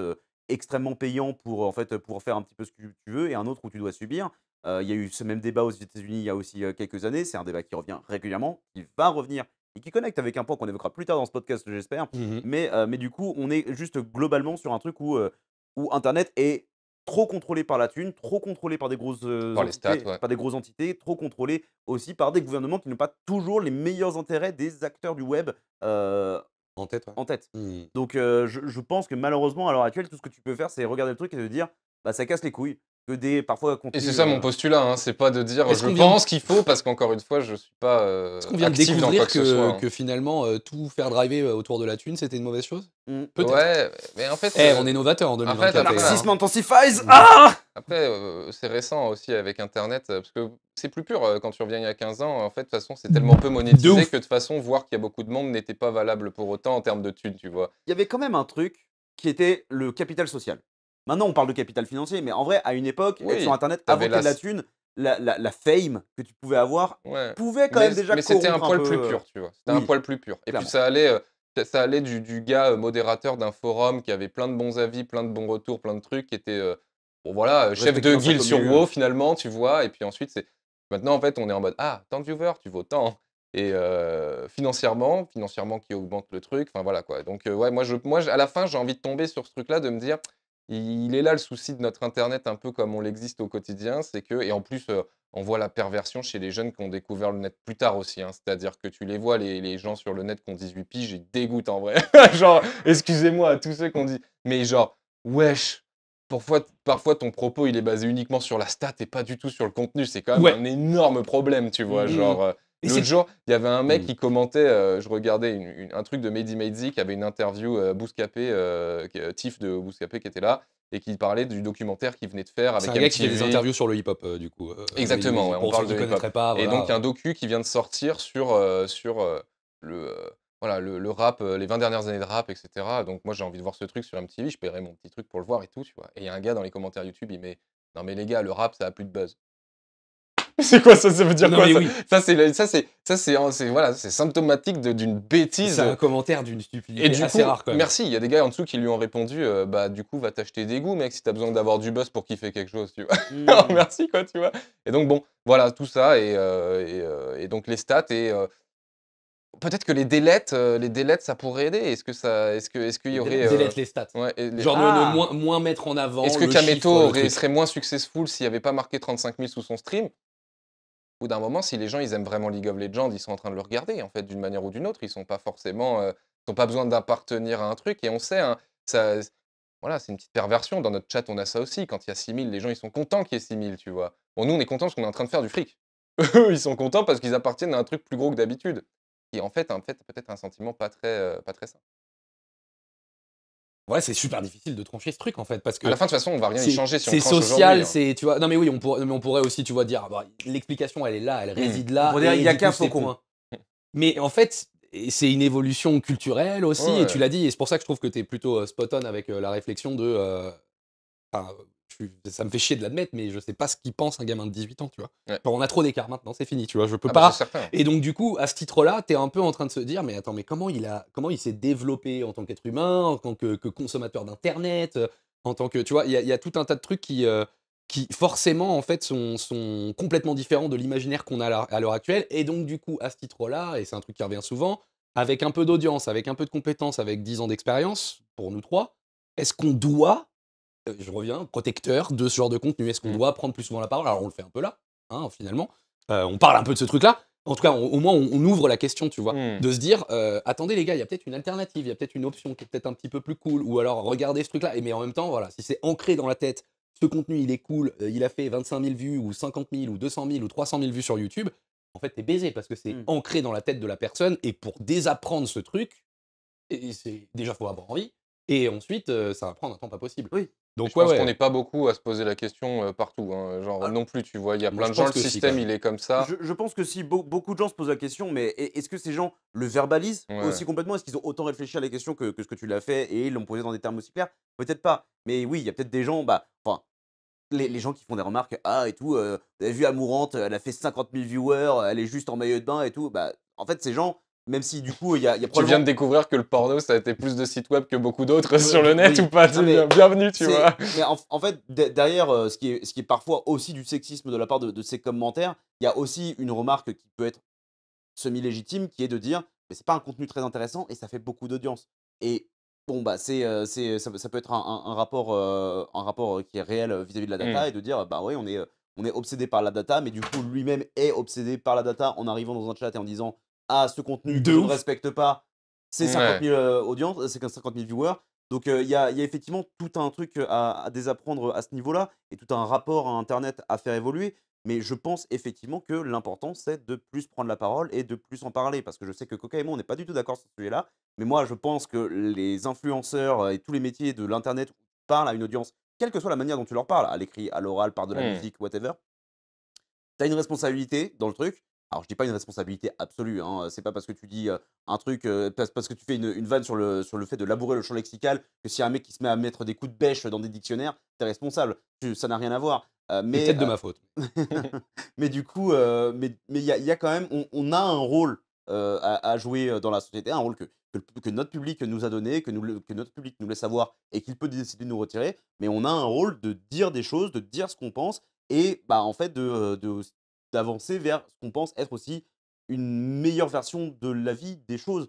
extrêmement payant pour en fait faire un petit peu ce que tu veux et un autre où tu dois subir. il y a eu ce même débat aux États-Unis il y a aussi quelques années. C'est un débat qui revient régulièrement, qui va revenir et qui connecte avec un point qu'on évoquera plus tard dans ce podcast, j'espère. Mmh mais, mais du coup, on est juste globalement sur un truc où, où Internet est trop contrôlé par la thune, trop contrôlé par des grosses euh, par entités, des grosses entités, trop contrôlé aussi par des gouvernements qui n'ont pas toujours les meilleurs intérêts des acteurs du web euh, en tête. En tête. Mmh. Donc euh, je, pense que malheureusement à l'heure actuelle, tout ce que tu peux faire, c'est regarder le truc et te dire bah ça casse les couilles que parfois Et c'est ça mon euh, postulat, hein. c'est pas de dire je pense qu'il faut parce qu'encore une fois je suis pas. Euh, Est-ce qu'on vient de découvrir hein. que, finalement euh, tout faire driver autour de la thune c'était une mauvaise chose mm. Peut-être. Ouais, mais en fait. Eh, on est novateur en 2024. Narcissisme intensifies. Mm. Ah après c'est récent aussi avec Internet parce que c'est plus pur quand tu reviens il y a 15 ans. En fait, de toute façon, c'est tellement peu monétisé que de toute façon, voir qu'il y a beaucoup de monde n'était pas valable pour autant en termes de thunes, tu vois. Il y avait quand même un truc qui était le capital social. Maintenant, on parle de capital financier, mais en vrai, à une époque, sur Internet, avant la thune, la, fame que tu pouvais avoir pouvait quand même déjà Mais c'était un poil plus euh, pur, tu vois. C'était un poil plus pur. Et puis ça allait, euh, ça allait du, gars euh, modérateur d'un forum qui avait plein de bons avis, plein de bons retours, plein de trucs, qui était, voilà, chef de guild sur WoW finalement, tu vois. Et puis ensuite, c'est. Maintenant, en fait, on est en mode Ah, tant de viewers, tu vaux tant. Et financièrement, financièrement qui augmente le truc. Enfin voilà quoi. Donc ouais, moi, je, moi à la fin, j'ai envie de tomber sur ce truc-là, de me dire il est là le souci de notre Internet, un peu comme on l'existe au quotidien. C'est que, et en plus, euh, on voit la perversion chez les jeunes qui ont découvert le net plus tard aussi. Hein. C'est-à-dire que tu les vois, les, gens sur le net qui ont 18 piges, ils dégoûtent en vrai. genre, excusez-moi à tous ceux qui ont dit, mais genre, wesh, parfois, parfois ton propos il est basé uniquement sur la stat et pas du tout sur le contenu. C'est quand même un énorme problème, tu vois. Mmh. Genre, euh, et L'autre jour, il y avait un mec hmm. qui commentait, euh, je regardais un truc de made Mehdi qui avait une interview euh, Bouscapé, euh, Tiff de Bouscapé qui était là, et qui parlait du documentaire qu'il venait de faire avec un mec qui fait des interviews sur le hip-hop, du coup. Exactement, on parle de hip-hop. Et donc, un docu qui vient de sortir sur, sur le voilà, le, rap, les 20 dernières années de rap, etc. Donc moi j'ai envie de voir ce truc sur MTV, je paierai mon petit truc pour le voir et tout, tu vois. Et il y a un gars dans les commentaires YouTube, il met Non mais les gars, le rap ça a plus de buzz. c'est quoi ça Ça veut dire quoi ça, ça c'est ça c'est ça hein, c'est voilà c'est symptomatique d'une bêtise. C'est un commentaire d'une stupidité et du assez coup, rare. Merci. Il y a des gars en dessous qui lui ont répondu euh, bah du coup va t'acheter des goûts mec si t'as besoin d'avoir du buzz pour kiffer quelque chose tu vois. Hmm. merci quoi tu vois. Et donc bon voilà tout ça et, euh, euh, et, donc les stats et Peut-être que les délettes, les ça pourrait aider. Est-ce que ça, est-ce que, est-ce qu'il y aurait les stats, ouais, genre ah moins, mettre en avant. Est-ce que Kameto serait moins successful s'il avait pas marqué 35 000 sous son stream au bout d'un moment, si les gens ils aiment vraiment League of Legends, ils sont en train de le regarder en fait d'une manière ou d'une autre. Ils sont pas forcément, n'ont euh, pas besoin d'appartenir à un truc. Et on sait, hein, voilà, c'est une petite perversion. Dans notre chat, on a ça aussi. Quand il y a 6000, les gens ils sont contents qu'il y ait 6000, tu vois. Bon, nous on est contents parce qu'on est en train de faire du fric. ils sont contents parce qu'ils appartiennent à un truc plus gros que d'habitude. Et en fait, en fait peut-être un sentiment pas très, euh, pas très sain. Ouais, c'est super difficile de trancher ce truc en fait parce que à la fin de toute façon, on va rien y changer si C'est social, hein. c'est tu vois. Non mais oui, on pourrait, on pourrait aussi tu vois dire ah, bah, l'explication elle est là, elle hmm. réside là. il y a qu'un faux hein. Mais en fait, c'est une évolution culturelle aussi et tu l'as dit et c'est pour ça que je trouve que tu es plutôt euh, spot on avec euh, la réflexion de euh, ça me fait chier de l'admettre, mais je sais pas ce qu'il pense un gamin de 18 ans, tu vois. on a trop d'écart maintenant, c'est fini, tu vois. Je peux ah bah, pas. et donc, du coup, à ce titre-là, tu es un peu en train de se dire, mais attends, mais comment il, a, comment il s'est développé en tant qu'être humain, en tant que, consommateur d'Internet, euh, en tant que. Tu vois, il y, a tout un tas de trucs qui, euh, qui forcément, en fait, sont, sont complètement différents de l'imaginaire qu'on a à l'heure actuelle. Et donc, du coup, à ce titre-là, et c'est un truc qui revient souvent, avec un peu d'audience, avec un peu de compétences, avec 10 ans d'expérience, pour nous trois, est-ce qu'on doit euh, je reviens, protecteur de ce genre de contenu Est-ce qu'on mm. doit prendre plus souvent la parole Alors on le fait un peu là, hein, finalement. Euh, on parle un peu de ce truc-là. En tout cas, au moins, on, ouvre la question, tu vois, mm. de se dire, euh, attendez les gars, il y a peut-être une alternative, il y a peut-être une option qui est peut-être un petit peu plus cool, ou alors regardez ce truc-là. mais en même temps, voilà, si c'est ancré dans la tête, ce contenu, il est cool, il a fait 25 000 vues, ou 50 000, ou 200 000, ou 300 000 vues sur YouTube, en fait, t'es baisé parce que c'est mm. ancré dans la tête de la personne. Et pour désapprendre ce truc, c'est déjà faut avoir envie. Et ensuite, ça va prendre un temps pas possible. Oui. Donc, je pense qu'on n'est pas beaucoup à se poser la question euh, partout. Hein. Genre, ah, non plus, tu vois, il y a plein de gens, le système, il est comme ça. Je, pense que si beaucoup de gens se posent la question, mais est-ce que ces gens le verbalisent aussi complètement Est-ce qu'ils ont autant réfléchi à la question que, ce que tu l'as fait et ils l'ont posé dans des termes aussi clairs Peut-être pas. Mais oui, il y a peut-être des gens, bah, enfin, les, gens qui font des remarques, ah et tout, euh, vous avez vu Amourante, elle a fait 50 000 viewers, elle est juste en maillot de bain et tout. Bah, en fait, ces gens, même si du coup, il y a, y Tu viens de découvrir que le porno, ça a été plus de sites web que beaucoup d'autres sur le net ou pas Bienvenue, tu vois. Mais en, fait, derrière euh, ce, qui est, ce qui est parfois aussi du sexisme de la part de, ces commentaires, il y a aussi une remarque qui peut être semi-légitime, qui est de dire, mais c'est pas un contenu très intéressant et ça fait beaucoup d'audience. Et bon, bah, c'est, euh, c'est, ça, peut être un, rapport, un rapport euh, qui est réel vis-à-vis de la data mm. et de dire, bah oui, on est on est obsédé par la data, mais du coup, lui-même est obsédé par la data en arrivant dans un chat et en disant à ce contenu de ne respecte pas ses 50 000 audiences, ses 50 000 viewers. Donc il y, a effectivement tout un truc à, désapprendre à ce niveau-là et tout un rapport à Internet à faire évoluer. Mais je pense effectivement que l'important, c'est de plus prendre la parole et de plus en parler. Parce que je sais que Coca et moi, on n'est pas du tout d'accord sur ce sujet-là. Mais moi, je pense que les influenceurs et tous les métiers de l'Internet parlent à une audience, quelle que soit la manière dont tu leur parles, à l'écrit, à l'oral, par de la mmh. musique, whatever, tu as une responsabilité dans le truc. Alors, je dis pas une responsabilité absolue. Hein. C'est pas parce que tu dis un truc, parce que tu fais une, vanne sur le, sur le fait de labourer le champ lexical, que si un mec qui se met à mettre des coups de bêche dans des dictionnaires, tu es responsable. Tu, ça n'a rien à voir. mais peut-être de ma faute. mais du coup, mais il a, y, a, quand même, on, a un rôle à, jouer dans la société, un rôle que, que, notre public nous a donné, que, nous, que notre public nous laisse savoir et qu'il peut décider de nous retirer. Mais on a un rôle de dire des choses, de dire ce qu'on pense et bah en fait de, d'avancer vers ce qu'on pense être aussi une meilleure version de la vie des choses.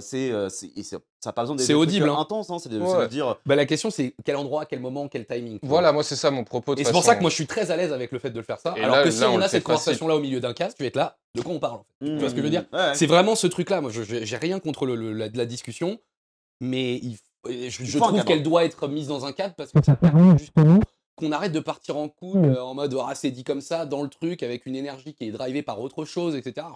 c'est, ça n'a pas besoin audible, hein. intense. Hein, c'est de, dire. Bah, la question, c'est quel endroit, quel moment, quel timing. Voilà, moi, c'est ça mon propos. et c'est pour ça que moi, je suis très à l'aise avec le fait de le faire ça. alors que si on, a cette conversation-là au milieu d'un casque, tu vas être là, de quoi on parle Tu vois ce que je veux mmh, dire mmh. C'est vraiment ce truc-là. Moi, j'ai rien contre le, la, discussion, mais je, je trouve qu'elle doit être mise dans un cadre parce que ça permet justement qu'on arrête de partir en couille mmh. euh, en mode ah dit comme ça dans le truc avec une énergie qui est drivée par autre chose etc.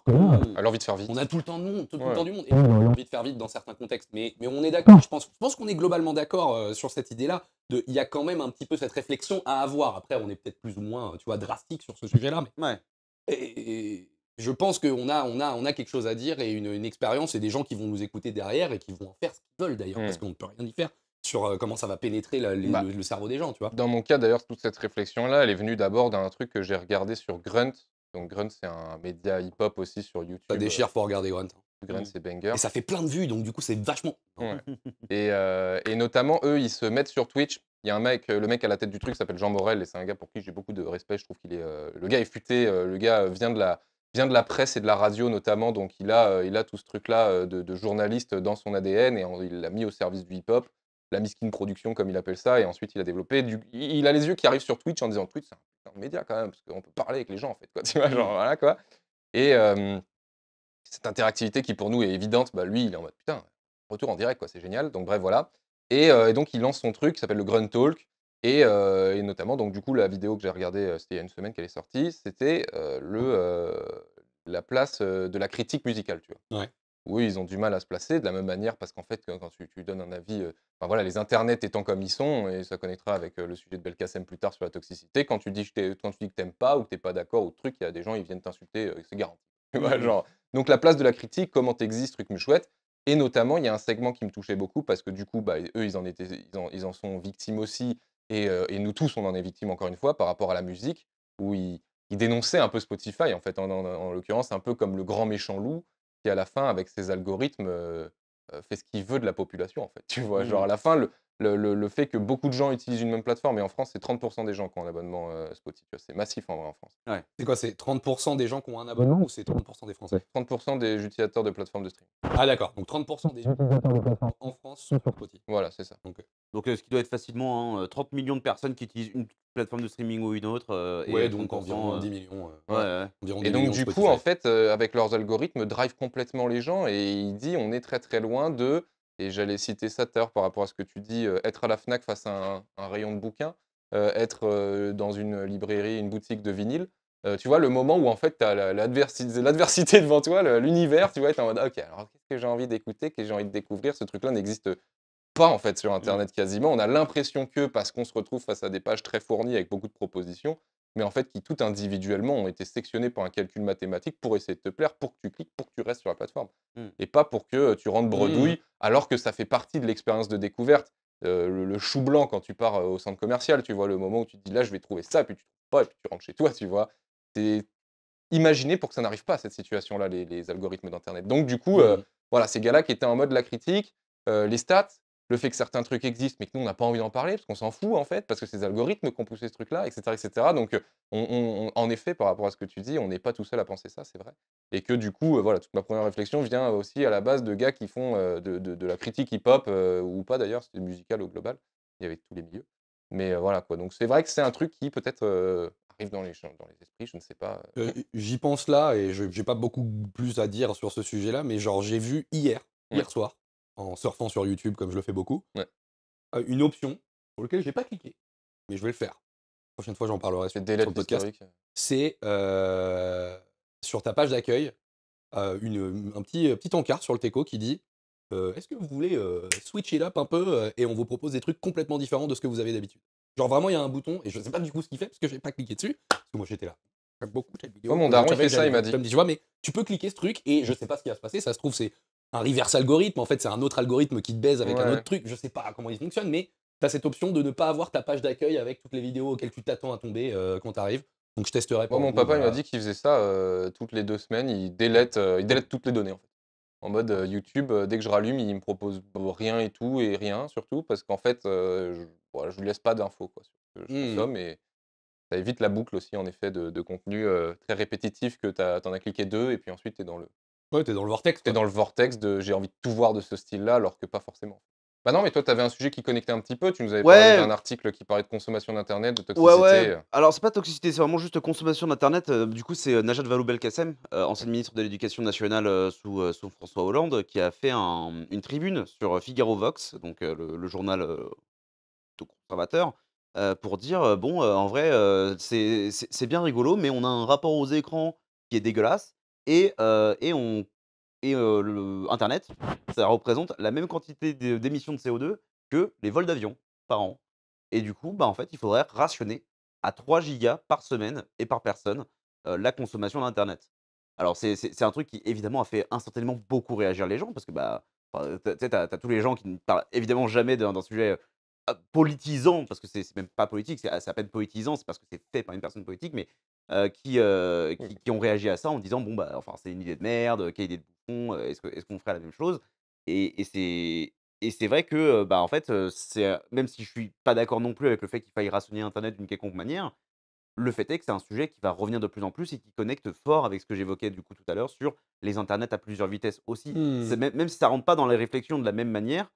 Alors on, de faire vite. On a tout le temps de monde, tout, le temps du monde et on envie de faire vite dans certains contextes. Mais, mais on est d'accord, mmh. je pense, je pense qu'on est globalement d'accord euh, sur cette idée là. De, il y a quand même un petit peu cette réflexion à avoir. Après on est peut-être plus ou moins tu vois drastique sur ce sujet là. Mais... Et, je pense qu'on a on a on a quelque chose à dire et une, expérience et des gens qui vont nous écouter derrière et qui vont en faire ce qu'ils veulent d'ailleurs parce mmh. qu'on ne peut rien y faire sur euh, comment ça va pénétrer bah, le, cerveau des gens, tu vois. Dans mon cas, d'ailleurs, toute cette réflexion-là, elle est venue d'abord d'un truc que j'ai regardé sur Grunt. Donc Grunt, c'est un média hip-hop aussi sur YouTube. Ça déchire pour regarder Grunt. Hein. Euh, Grunt, mmh. c'est banger. Et ça fait plein de vues, donc du coup, c'est vachement. Euh, et, notamment, eux, ils se mettent sur Twitch. Il y a un mec, le mec à la tête du truc s'appelle Jean Morel, et c'est un gars pour qui j'ai beaucoup de respect. Je trouve qu'il est. le gars est futé, le gars vient de la vient de la presse et de la radio notamment, donc il a, il a tout ce truc-là de, journaliste dans son ADN et il l'a mis au service du hip-hop la miskin production, comme il appelle ça, et ensuite il a développé. Du... Il a les yeux qui arrivent sur Twitch en disant Twitch, c'est un, média quand même, parce qu'on peut parler avec les gens en fait, mmh. voilà quoi. Et cette interactivité qui pour nous est évidente, bah, lui il est en mode putain, retour en direct quoi, c'est génial. Donc bref, voilà. Et, donc il lance son truc qui s'appelle le Gruntalk Talk. Et, notamment, donc du coup, la vidéo que j'ai regardée, c'était il y a une semaine qu'elle est sortie, c'était le, mmh. la place de la critique musicale, tu vois. Oui, ils ont du mal à se placer, de la même manière, parce qu'en fait, quand tu, donnes un avis, enfin, voilà, les internets étant comme ils sont, et ça connectera avec le sujet de Belkacem plus tard sur la toxicité, quand tu dis que, tu n'aimes pas ou que tu t'es pas d'accord ou truc, il y a des gens, ils viennent t'insulter, c'est garanti. Mmh donc la place de la critique, comment t'existes, truc chouette. Et notamment, il y a un segment qui me touchait beaucoup parce que du coup, bah, eux, ils en, ils, en, sont victimes aussi. Et, nous tous, on en est victimes encore une fois par rapport à la musique, où ils, dénonçaient un peu Spotify, en fait, en l'occurrence, un peu comme le grand méchant loup qui à la fin, avec ses algorithmes, euh, euh, fait ce qu'il veut de la population, en fait. Tu vois, genre à mmh. la fin, le, fait que beaucoup de gens utilisent une même plateforme. Et en France, c'est 30% des gens qui ont un abonnement euh, Spotify. C'est massif en vrai en France. C'est quoi C'est 30% des gens qui ont un abonnement ou c'est 30% des Français 30% des utilisateurs de plateformes de streaming. Ah d'accord. Donc 30% des utilisateurs de plateformes en France sont sur Spotify. Voilà, c'est ça. Donc, euh, Donc euh, ce qui doit être facilement 30 hein, millions de personnes qui utilisent une plateforme de streaming ou une autre. Oui, et donc environ 10 millions. Ouais, et donc du coup, en fait, avec leurs algorithmes, drive complètement les gens et il dit on est très très loin de et j'allais citer ça tout par rapport à ce que tu dis, être à la FNAC face à un, rayon de bouquins, être dans une librairie, une boutique de vinyle. tu vois, le moment où en fait tu as l'adversité devant toi, l'univers, tu vois, tu en mode, ok, alors qu'est-ce que j'ai envie d'écouter, qu'est-ce que j'ai envie de découvrir, ce truc-là n'existe pas en fait sur mmh. Internet quasiment. On a l'impression que parce qu'on se retrouve face à des pages très fournies avec beaucoup de propositions, mais en fait qui tout individuellement ont été sectionnés par un calcul mathématique pour essayer de te plaire, pour que tu cliques, pour que tu restes sur la plateforme. Mmh. Et pas pour que euh, tu rentres mmh, mmh, bredouille, alors que ça fait partie de l'expérience de découverte. Euh, le, chou blanc quand tu pars euh, au centre commercial, tu vois, le moment où tu te dis là je vais trouver ça, puis tu trouves pas, et puis tu rentres chez toi, tu vois. C'est imaginer pour que ça n'arrive pas à cette situation-là, les, algorithmes d'Internet. Donc du coup, voilà, ces gars-là qui étaient en mode la critique, les stats, le fait que certains trucs existent, mais que nous, on n'a pas envie d'en parler, parce qu'on s'en fout, en fait, parce que c'est algorithmes qui ont poussé ce truc-là, etc. etc. Donc, euh, en effet, par rapport à ce que tu dis, on n'est pas tout seul à penser ça, c'est vrai. Et que du coup, euh, voilà, toute ma première réflexion vient aussi à la base de gars qui font euh, de, la critique hip-hop, ou pas d'ailleurs, c'était musical au global, il y avait tous les milieux. Mais voilà, quoi. Donc, c'est vrai que c'est un truc qui peut-être dans les, dans les esprits, je ne sais pas. J'y pense là et je n'ai pas beaucoup plus à dire sur ce sujet-là, mais genre j'ai vu hier, hier soir, en surfant sur YouTube comme je le fais beaucoup, euh, une option pour laquelle je n'ai pas cliqué, mais je vais le faire. La prochaine fois, j'en parlerai sur, le podcast. Euh. C'est euh, sur ta page d'accueil, un petit, petit encart sur le Teco qui dit Est-ce que vous voulez switcher up un peu et on vous propose des trucs complètement différents de ce que vous avez d'habitude Genre vraiment, il y a un bouton et je ne sais pas du coup ce qu'il fait parce que je n'ai pas cliqué dessus, parce que moi j'étais là beaucoup cette vidéo. Oh, ça, il m'a dit. tu mais tu peux cliquer ce truc et je sais pas ce qui va se passer. Ça se trouve, c'est un reverse algorithme. En fait, c'est un autre algorithme qui te baise avec un autre truc. Je sais pas comment il fonctionne, mais tu as cette option de ne pas avoir ta page d'accueil avec toutes les vidéos auxquelles tu t'attends à tomber euh, quand tu arrives. Donc je testerai pas. mon papa, il m'a dit qu'il faisait ça euh, toutes les deux semaines. Il délète, euh, il toutes les données, en fait. En mode YouTube, dès que je rallume, il me propose rien et tout, et rien surtout, parce qu'en fait, je, voilà, lui laisse pas d'infos quoi, mmh. ça évite la boucle aussi, en effet, de, de contenu très répétitif que tu en as cliqué deux, et puis ensuite, tu es dans le Ouais, t'es dans le vortex. T'es dans le vortex de j'ai envie de tout voir de ce style-là, alors que pas forcément. Bah non, mais toi, tu avais un sujet qui connectait un petit peu. Tu nous avais parlé d'un article qui parlait de consommation d'Internet, de toxicité. Ouais, ouais. Euh. Alors, c'est pas toxicité, c'est vraiment juste consommation d'Internet. Euh, du coup, c'est euh, Najat Vallaud-Belkacem, ancienne ministre de l'Éducation nationale sous, sous, François Hollande, qui a fait une tribune sur Figaro Vox, donc le, le, journal conservateur, pour dire bon, en vrai, c'est bien rigolo, mais on a un rapport aux écrans qui est dégueulasse et, Internet, ça représente la même quantité d'émissions de CO2 que les vols d'avion par an. Et du coup, bah, en fait, il faudrait rationner à 3 gigas par semaine et par personne la consommation d'Internet. Alors, c'est un truc qui, évidemment, a fait instantanément beaucoup réagir les gens, parce que bah, tu as, tous les gens qui ne parlent évidemment jamais d'un sujet ah, politisant, parce que c'est même pas politique, c'est à peine politisant, c'est parce que c'est fait par une personne politique, mais qui, qui, ont réagi à ça en disant bon, bah, enfin, c'est une idée de merde, quelle idée de bouffon, est-ce qu'on est ferait la même chose Et, et c'est vrai que, bah, en fait, même si je suis pas d'accord non plus avec le fait qu'il faille rationner Internet d'une quelconque manière, le fait est que c'est un sujet qui va revenir de plus en plus et qui connecte fort avec ce que j'évoquais du coup tout à l'heure sur les internets à plusieurs vitesses aussi. Mmh. Même, même, si ça rentre pas dans les réflexions de la même manière,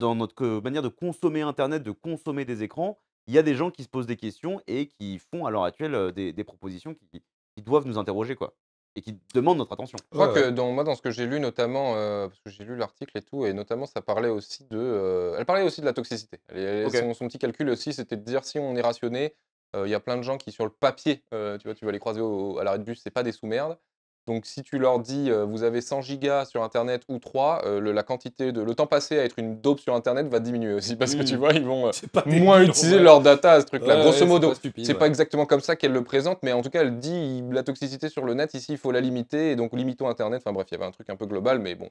dans notre euh, manière de consommer Internet, de consommer des écrans, il y a des gens qui se posent des questions et qui font à l'heure actuelle euh, des, propositions qui, doivent nous interroger, quoi. Et qui demandent notre attention. Je crois que dans, moi, dans ce que j'ai lu, notamment, euh, parce que j'ai lu l'article et tout, et notamment, ça parlait aussi de. elle parlait aussi de la toxicité. son, petit calcul aussi, c'était de dire si on est rationné, il y a plein de gens qui, sur le papier, tu vois, tu vas les croiser au, à l'arrêt de bus, c'est pas des sous-merdes. Donc si tu leur dis euh, vous avez 100 gigas sur Internet ou 3, euh, le, la quantité de le temps passé à être une dope sur Internet va diminuer aussi parce que tu hmm. vois ils vont euh, moins utiliser leur data à ce truc-là. Grosso modo, c'est pas, pas, exactement comme ça qu'elle le présente, mais en tout cas elle dit la toxicité sur le net ici il faut la limiter et donc limitons Internet. Enfin bref, il y avait un truc un peu global, mais bon,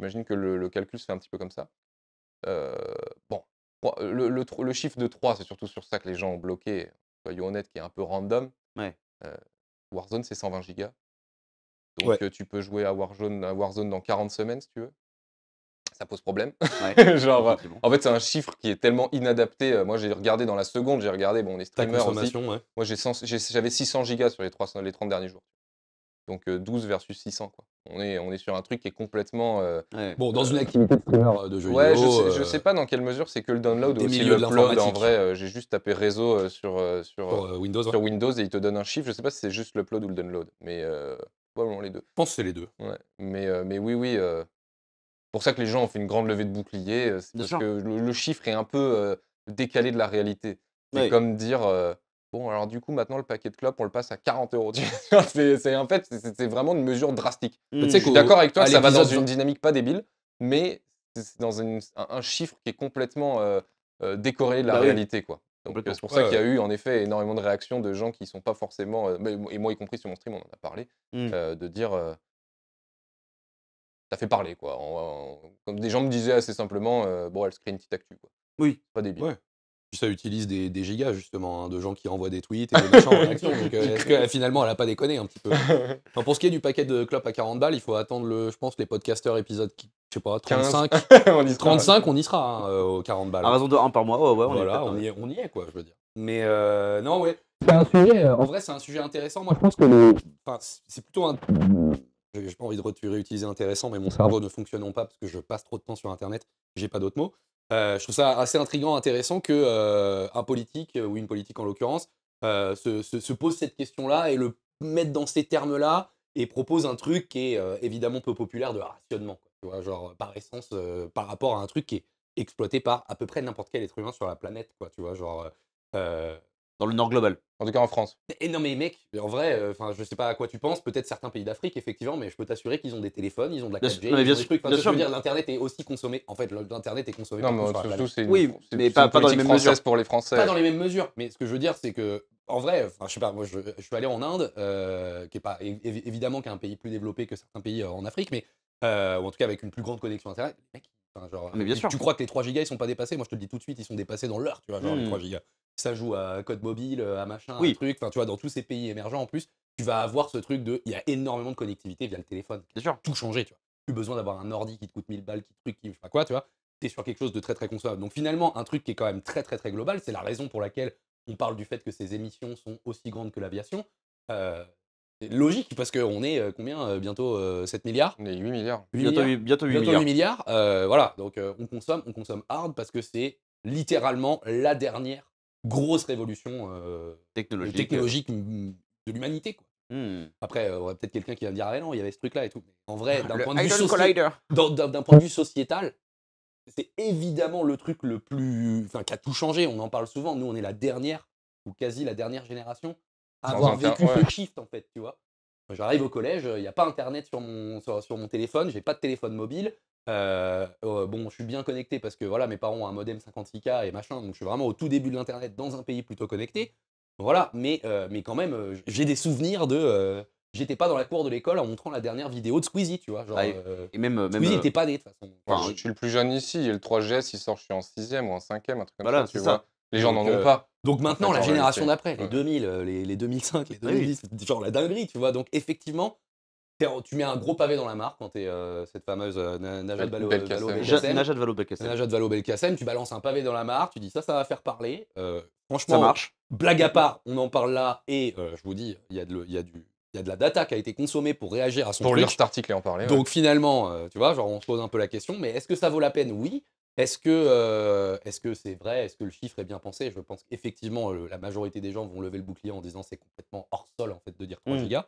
j'imagine que le, calcul se fait un petit peu comme ça. bon, le, chiffre de 3, c'est surtout sur ça que les gens ont bloqué. Soyons honnêtes, qui est un peu random. Warzone c'est 120 gigas. Donc tu peux jouer à Warzone, dans 40 semaines si tu veux. Ça pose problème. en fait, c'est un chiffre qui est tellement inadapté. Moi, j'ai regardé dans la seconde, j'ai regardé, bon, les streamers aussi. Moi, j'avais 600 gigas sur les, les 30 derniers jours. Donc 12 versus 600, quoi. On est, on est sur un truc qui est complètement. Bon, dans une activité de streamer euh, de jeu vidéo. Ouais, je, je, sais pas dans quelle mesure c'est que le download ou aussi le upload. En vrai, j'ai juste tapé réseau sur, sur, Windows, et il te donne un chiffre. Je sais pas si c'est juste le upload ou le download. Mais Probablement les deux. Je pense c'est les deux. Mais, mais oui, oui. pour ça que les gens ont fait une grande levée de bouclier, c'est parce que le, chiffre est un peu décalé de la réalité. C'est comme dire bon, alors du coup, maintenant le paquet de clopes, on le passe à 40 euros. c'est, en fait, c'est, vraiment une mesure drastique. Mmh, je suis d'accord avec toi, ça va dans une dynamique pas débile, mais c'est dans un, chiffre qui est complètement décoré de la bah réalité, quoi c'est pour ça qu'il y a eu en effet énormément de réactions de gens qui ne sont pas forcément, euh, et moi y compris sur mon stream, on en a parlé, mmh. euh, de dire ça euh, fait parler quoi. comme des gens me disaient assez simplement, bon elle se crée une petite actu quoi. Oui. Pas débile. ça utilise des, gigas justement, hein, de gens qui envoient des tweets et des méchants en réaction. que finalement elle a pas déconné un petit peu Pour ce qui est du paquet de clopes à 40 balles, il faut attendre le, je pense, les podcasters épisode sais pas, 35. on 35, on y sera, hein, euh, aux 40 balles. À raison de 1 par mois, on, y est, quoi, je veux dire. Mais euh, non, ouais. C'est un sujet, euh, en vrai, c'est un sujet intéressant. Moi, je pense que le. c'est plutôt un. J'ai pas envie de réutiliser intéressant, mais mon cerveau ne fonctionne pas parce que je passe trop de temps sur Internet, j'ai pas d'autres mots. je trouve ça assez intriguant, intéressant que un politique, ou une politique en l'occurrence, se, se, pose cette question-là et le mette dans ces termes-là et propose un truc qui est évidemment peu populaire de rationnement genre, par essence, par rapport à un truc qui est exploité par à peu près n'importe quel être humain sur la planète, quoi, tu vois, genre. Dans le Nord global. en tout cas en France. et non mais mec, en vrai, enfin je sais pas à quoi tu penses, peut-être certains pays d'Afrique effectivement, mais je peux t'assurer qu'ils ont des téléphones, ils ont de la g bien des trucs. je veux dire, l'internet est aussi consommé. En fait, l'internet est consommé. Non, mais surtout, c'est Oui, mais pas- dans les mêmes mesures. pour les Français. Pas dans les mêmes mesures. Mais ce que je veux dire, c'est que, en vrai, enfin, je sais pas, moi, je, suis allé en Inde, qui est pas évidemment qu'un pays plus développé que certains pays en Afrique, mais euh, ou en tout cas avec une plus grande connexion Internet, genre, ah, Mais bien tu, sûr. tu crois que les 3 gigas ils sont pas dépassés Moi je te le dis tout de suite, ils sont dépassés dans l'heure, tu vois, genre les 3 mmh. gigas. Ça joue à code mobile, euh, à machin, Oui. à truc, enfin tu vois, dans tous ces pays émergents en plus, tu vas avoir ce truc de, il y a énormément de connectivité via le téléphone bien sûr. tout changer, tu vois. Plus besoin d'avoir un ordi qui te coûte 1000 balles, qui truc, qui je sais pas quoi, tu vois. T'es sur quelque chose de très très consommable. Donc finalement, un truc qui est quand même très très très global, c'est la raison pour laquelle on parle du fait que ces émissions sont aussi grandes que l'aviation. Euh, Logique, parce qu'on est euh, combien euh, Bientôt 7 euh, milliards On est 8 milliards. bientôt, 8, milliards. voilà, donc on consomme, on consomme hard parce que c'est littéralement la dernière grosse révolution technologique, de l'humanité. Quoi. Hmm. Après, aurait peut-être quelqu'un qui va dire Ah, non, il y avait ce truc-là et tout. Mais en vrai, d'un point, point, de vue sociétal, c'est évidemment le truc le plus. Enfin, qui a tout changé. On en parle souvent. Nous, on est la dernière, ou quasi la dernière génération ah, avoir vécu ce shift en fait, tu vois. J'arrive au collège, il n'y a pas internet sur mon, sur, sur mon téléphone, j'ai pas de téléphone mobile. Euh, oh, bon, je suis bien connecté parce que voilà, mes parents ont un modem 56K et machin, donc je suis vraiment au tout début de l'internet dans un pays plutôt connecté. Voilà, mais, euh, mais quand même, euh, j'ai des souvenirs de. J'étais pas dans la cour de l'école en montrant la dernière vidéo de Squeezie, tu vois. Genre, ah et, même, Squeezie n'était pas né de toute façon. je, suis le plus jeune ici, et le 3GS il sort, je suis en 6ème ou en 5ème, un truc comme ça, tu vois. Les gens n'en ont pas. Donc maintenant, la génération d'après, les 2000, euh, les, les 2005, les 2010, ah c'est genre la dinguerie, tu vois. Donc effectivement, tu mets un gros pavé dans la mare quand tu es euh, cette fameuse euh, Najat Valo Belkacem. Tu balances un pavé dans la mare, tu dis ça, ça va faire parler. franchement, ça marche. blague à part, on en parle là et je vous dis, il y, a de, la data qui a été consommée pour réagir à son Pour lire cet article et en parler. Donc finalement, tu vois, genre on se pose un peu la question, mais est-ce que ça vaut la peine Oui. Est-ce que euh, ce c'est vrai Est-ce que le chiffre est bien pensé Je pense qu'effectivement, la majorité des gens vont lever le bouclier en disant c'est complètement hors sol en fait de dire 3 mmh. gigas.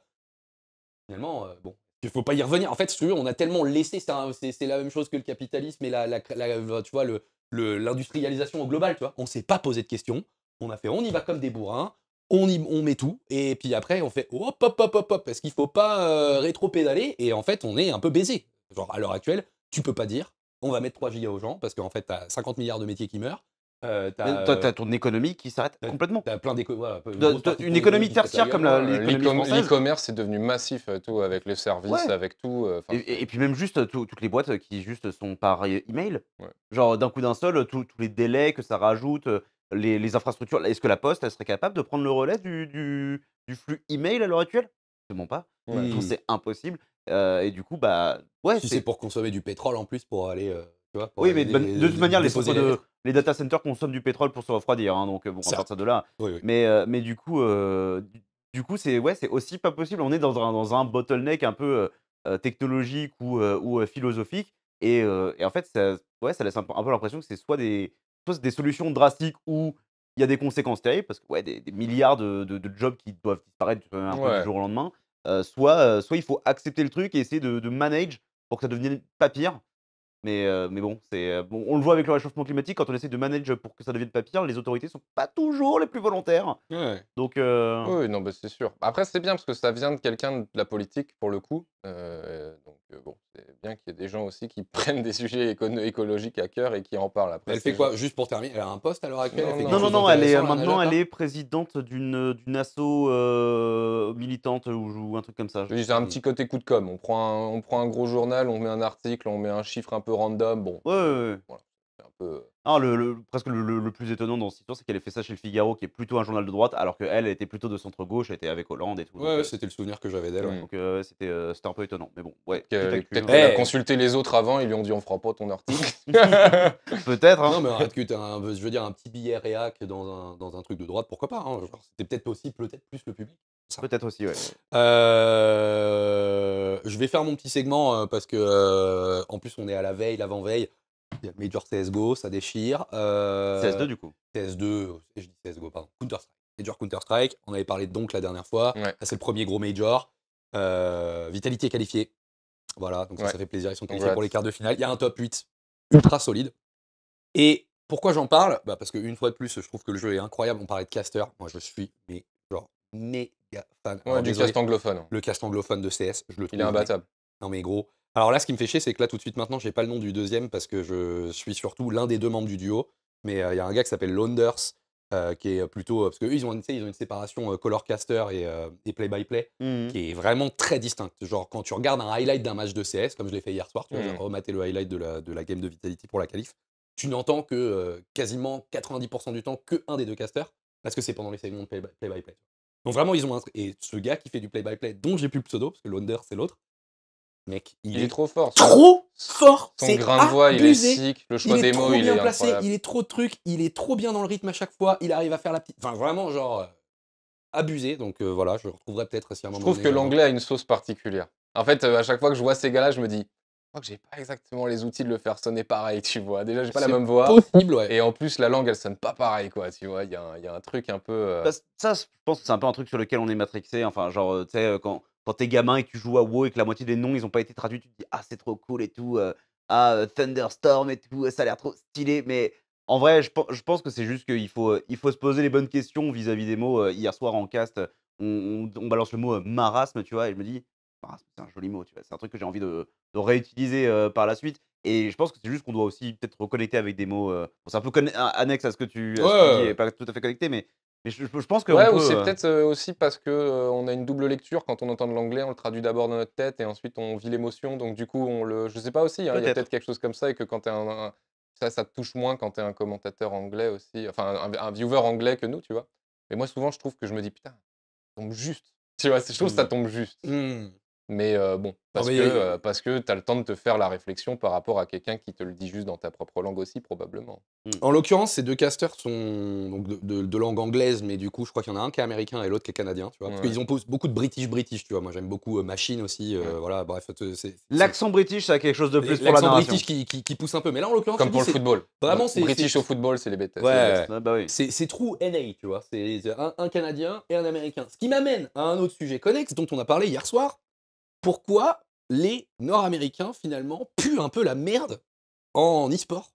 Finalement, il euh, bon, il faut pas y revenir. En fait, on a tellement laissé, c'est la même chose que le capitalisme et la, l'industrialisation au global, tu vois. On s'est pas posé de questions. On a fait, on y va comme des bourrins. On, y, on met tout et puis après on fait hop hop hop hop hop parce qu'il faut pas euh, rétro pédaler et en fait on est un peu baisé genre à l'heure actuelle tu peux pas dire on va mettre 3 gigas aux gens, parce qu'en fait, tu as 50 milliards de métiers qui meurent. Euh, tu as euh, ton économie qui s'arrête complètement. Tu plein d'économies. une économie tertiaire comme euh, l'e-commerce est devenu massif, euh, tout, avec les services, avec tout. et, puis même juste toutes les boîtes qui juste sont par email. mail Genre d'un coup d'un seul, tous les délais que ça rajoute, les, infrastructures. Est-ce que la Poste elle serait capable de prendre le relais du, du, e flux email à l'heure actuelle bon pas. C'est impossible et du coup, bah ouais. c'est pour consommer du pétrole en plus pour aller. tu vois, oui, mais de toute manière, les, les, de, les, data centers consomment du pétrole pour se refroidir, hein, donc bon, à part de là. Mais, mais du coup, du, coup, c'est ouais, aussi pas possible. On est dans un, dans un bottleneck un peu technologique ou, ou philosophique, et, et, en fait, ça, ouais, ça laisse un, peu l'impression que c'est soit des, des solutions drastiques ou il y a des conséquences terribles parce que ouais, des, milliards de, de, jobs qui doivent disparaître un du jour au lendemain soit, soit il faut accepter le truc et essayer de, de manage pour que ça devienne pas pire. Mais, mais bon, c'est on le voit avec le réchauffement climatique, quand on essaie de manage pour que ça devienne pas pire, les autorités sont pas toujours les plus volontaires. Donc, Oui, non, c'est sûr. Après, c'est bien parce que ça vient de quelqu'un de la politique, pour le coup. donc, bon, c'est bien qu'il y ait des gens aussi qui prennent des sujets écologiques à cœur et qui en parlent après. Elle fait quoi, juste pour terminer Elle a un poste à l'heure actuelle Non, non, non, elle est, maintenant elle est présidente d'une asso euh, militante ou, un truc comme ça. C'est un hmm. petit côté coup de com'. On prend, un, on prend un gros journal, on met un article, on met un chiffre un peu random. Bon, ouais, ouais, euh. presque le, plus étonnant dans cette histoire, c'est qu'elle ait fait ça chez le Figaro, qui est plutôt un journal de droite, alors qu'elle, elle était plutôt de centre-gauche, elle était avec Hollande et tout. Ouais, euh, c'était le souvenir que j'avais d'elle. Donc euh, c'était un peu étonnant. Mais bon, ouais. Peut-être qu'elle a eh. consulté les autres avant, ils lui ont dit on fera pas ton article. peut-être. Hein. Non, mais arrête que tu je veux dire, un petit billet réac dans un, dans un truc de droite, pourquoi pas hein, C'était peut-être aussi, peut-être plus le public. Peut-être aussi, ouais. je vais faire mon petit segment parce que, en plus, on est à la veille, l'avant-veille. Il y a Major CSGO, ça déchire. Euh, CS2 du coup CS2, je dis CSGO, pardon. Counter-Strike. Major Counter-Strike, on avait parlé de donc la dernière fois. Ça, c'est le premier gros Major. Euh... Vitality est qualifié. Voilà, donc ça, ça fait plaisir. Ils sont qualifiés pour les quarts de finale. Il y a un top 8 ultra solide. Et pourquoi j'en parle bah Parce qu'une fois de plus, je trouve que le jeu est incroyable. On parlait de caster. Moi, je suis, mais genre, méga fan. du cast anglophone. Le cast anglophone de CS, je le trouve. Il est imbattable. Non, mais gros, alors là, ce qui me fait chier, c'est que là, tout de suite maintenant, j'ai pas le nom du deuxième parce que je suis surtout l'un des deux membres du duo. Mais euh, il y a un gars qui s'appelle Launders, euh, qui est plutôt. Euh, parce qu'eux, ils, ont une, ils ont une séparation color caster et, play-by-play mmh. qui est vraiment très distincte. Genre, quand tu regardes un highlight d'un match de CS, comme je l'ai fait hier soir, tu mmh. vas le highlight de la, game de Vitality pour la qualif, tu n'entends que quasiment 90% du temps que un des deux casters parce que c'est pendant les segments de play-by-play. Donc vraiment, ils ont un... Et ce gars qui fait du play-by-play, dont j'ai plus le pseudo, parce que Lounders c'est l'autre, Mec, il, est trop fort. Trop fort. Son grain de voix, il est sick. Le choix des mots, il bien placé. Il est trop de trucs. Il est trop bien dans le rythme à chaque fois. Il arrive à faire la petite. Enfin, vraiment, genre euh, abusé. Donc euh, voilà, je retrouverai peut-être si un moment. Je trouve que l'anglais a une sauce particulière. En fait, euh, à chaque fois que je vois ces gars-là, je me dis, je crois que j'ai pas exactement les outils de le faire sonner pareil, tu vois. Déjà, j'ai pas la même voix. Et en plus, la langue, elle sonne pas pareil, quoi, tu vois. Il y, a un truc un peu. Ça, ça, je pense que c'est un peu un truc sur lequel on est matrixé. Enfin, genre, tu sais, quand quand t'es gamin et que tu joues à WoW et que la moitié des noms ils ont pas été traduits, tu te dis ah c'est trop cool et tout, euh, ah euh, Thunderstorm et tout, ça a l'air trop stylé, mais en vrai je, pense que c'est juste qu'il faut, euh, il faut se poser les bonnes questions vis-à-vis des mots. Hier soir en cast, on, balance le mot marasme, tu vois, et je me dis marasme c'est un joli mot, tu vois, c'est un truc que j'ai envie de, réutiliser par la suite. Et je pense que c'est juste qu'on doit aussi peut-être reconnecter avec des mots. c'est un peu annexe à ce que tu, ouais. tu dis, pas tout à fait connecté, mais je, pense que. Ouais, ou c'est euh, peut-être euh, aussi parce que euh, on a une double lecture. Quand on entend de l'anglais, on le traduit d'abord dans notre tête et ensuite on vit l'émotion. Donc du coup, on le. Je sais pas aussi. Hein, il y a peut-être quelque chose comme ça et que quand tu un, un. Ça, ça te touche moins quand tu es un commentateur anglais aussi. Enfin, un, viewer anglais que nous, tu vois. Mais moi, souvent, je trouve que je me dis putain, ça tombe juste. Tu vois, je trouve que ça hmm. tombe juste. Hmm mais euh, bon, euh, parce, que, parce que tu as le temps de te faire la réflexion par rapport à quelqu'un qui te le dit juste dans ta propre langue aussi, probablement. Mmh. En l'occurrence, ces deux casters sont donc de, langue anglaise, mais du coup, je crois qu'il y en a un qui est américain et l'autre qui est canadien, tu vois. Parce qu'ils ont beaucoup de British-British, tu vois. Moi, j'aime beaucoup euh, Machine aussi, voilà, bref. L'accent British, ça a quelque chose de plus pour la narration. L'accent British qui, pousse un peu, mais là, en l'occurrence, Comme pour le football. Vraiment, c'est... British au football, c'est les bêtes. Ouais, ah, bah c'est bah true NA, tu vois. C'est un, un Canadien et un Américain. Ce qui m'amène à un autre sujet connexe dont on a parlé hier soir pourquoi les Nord-Américains, finalement, puent un peu la merde en e-sport.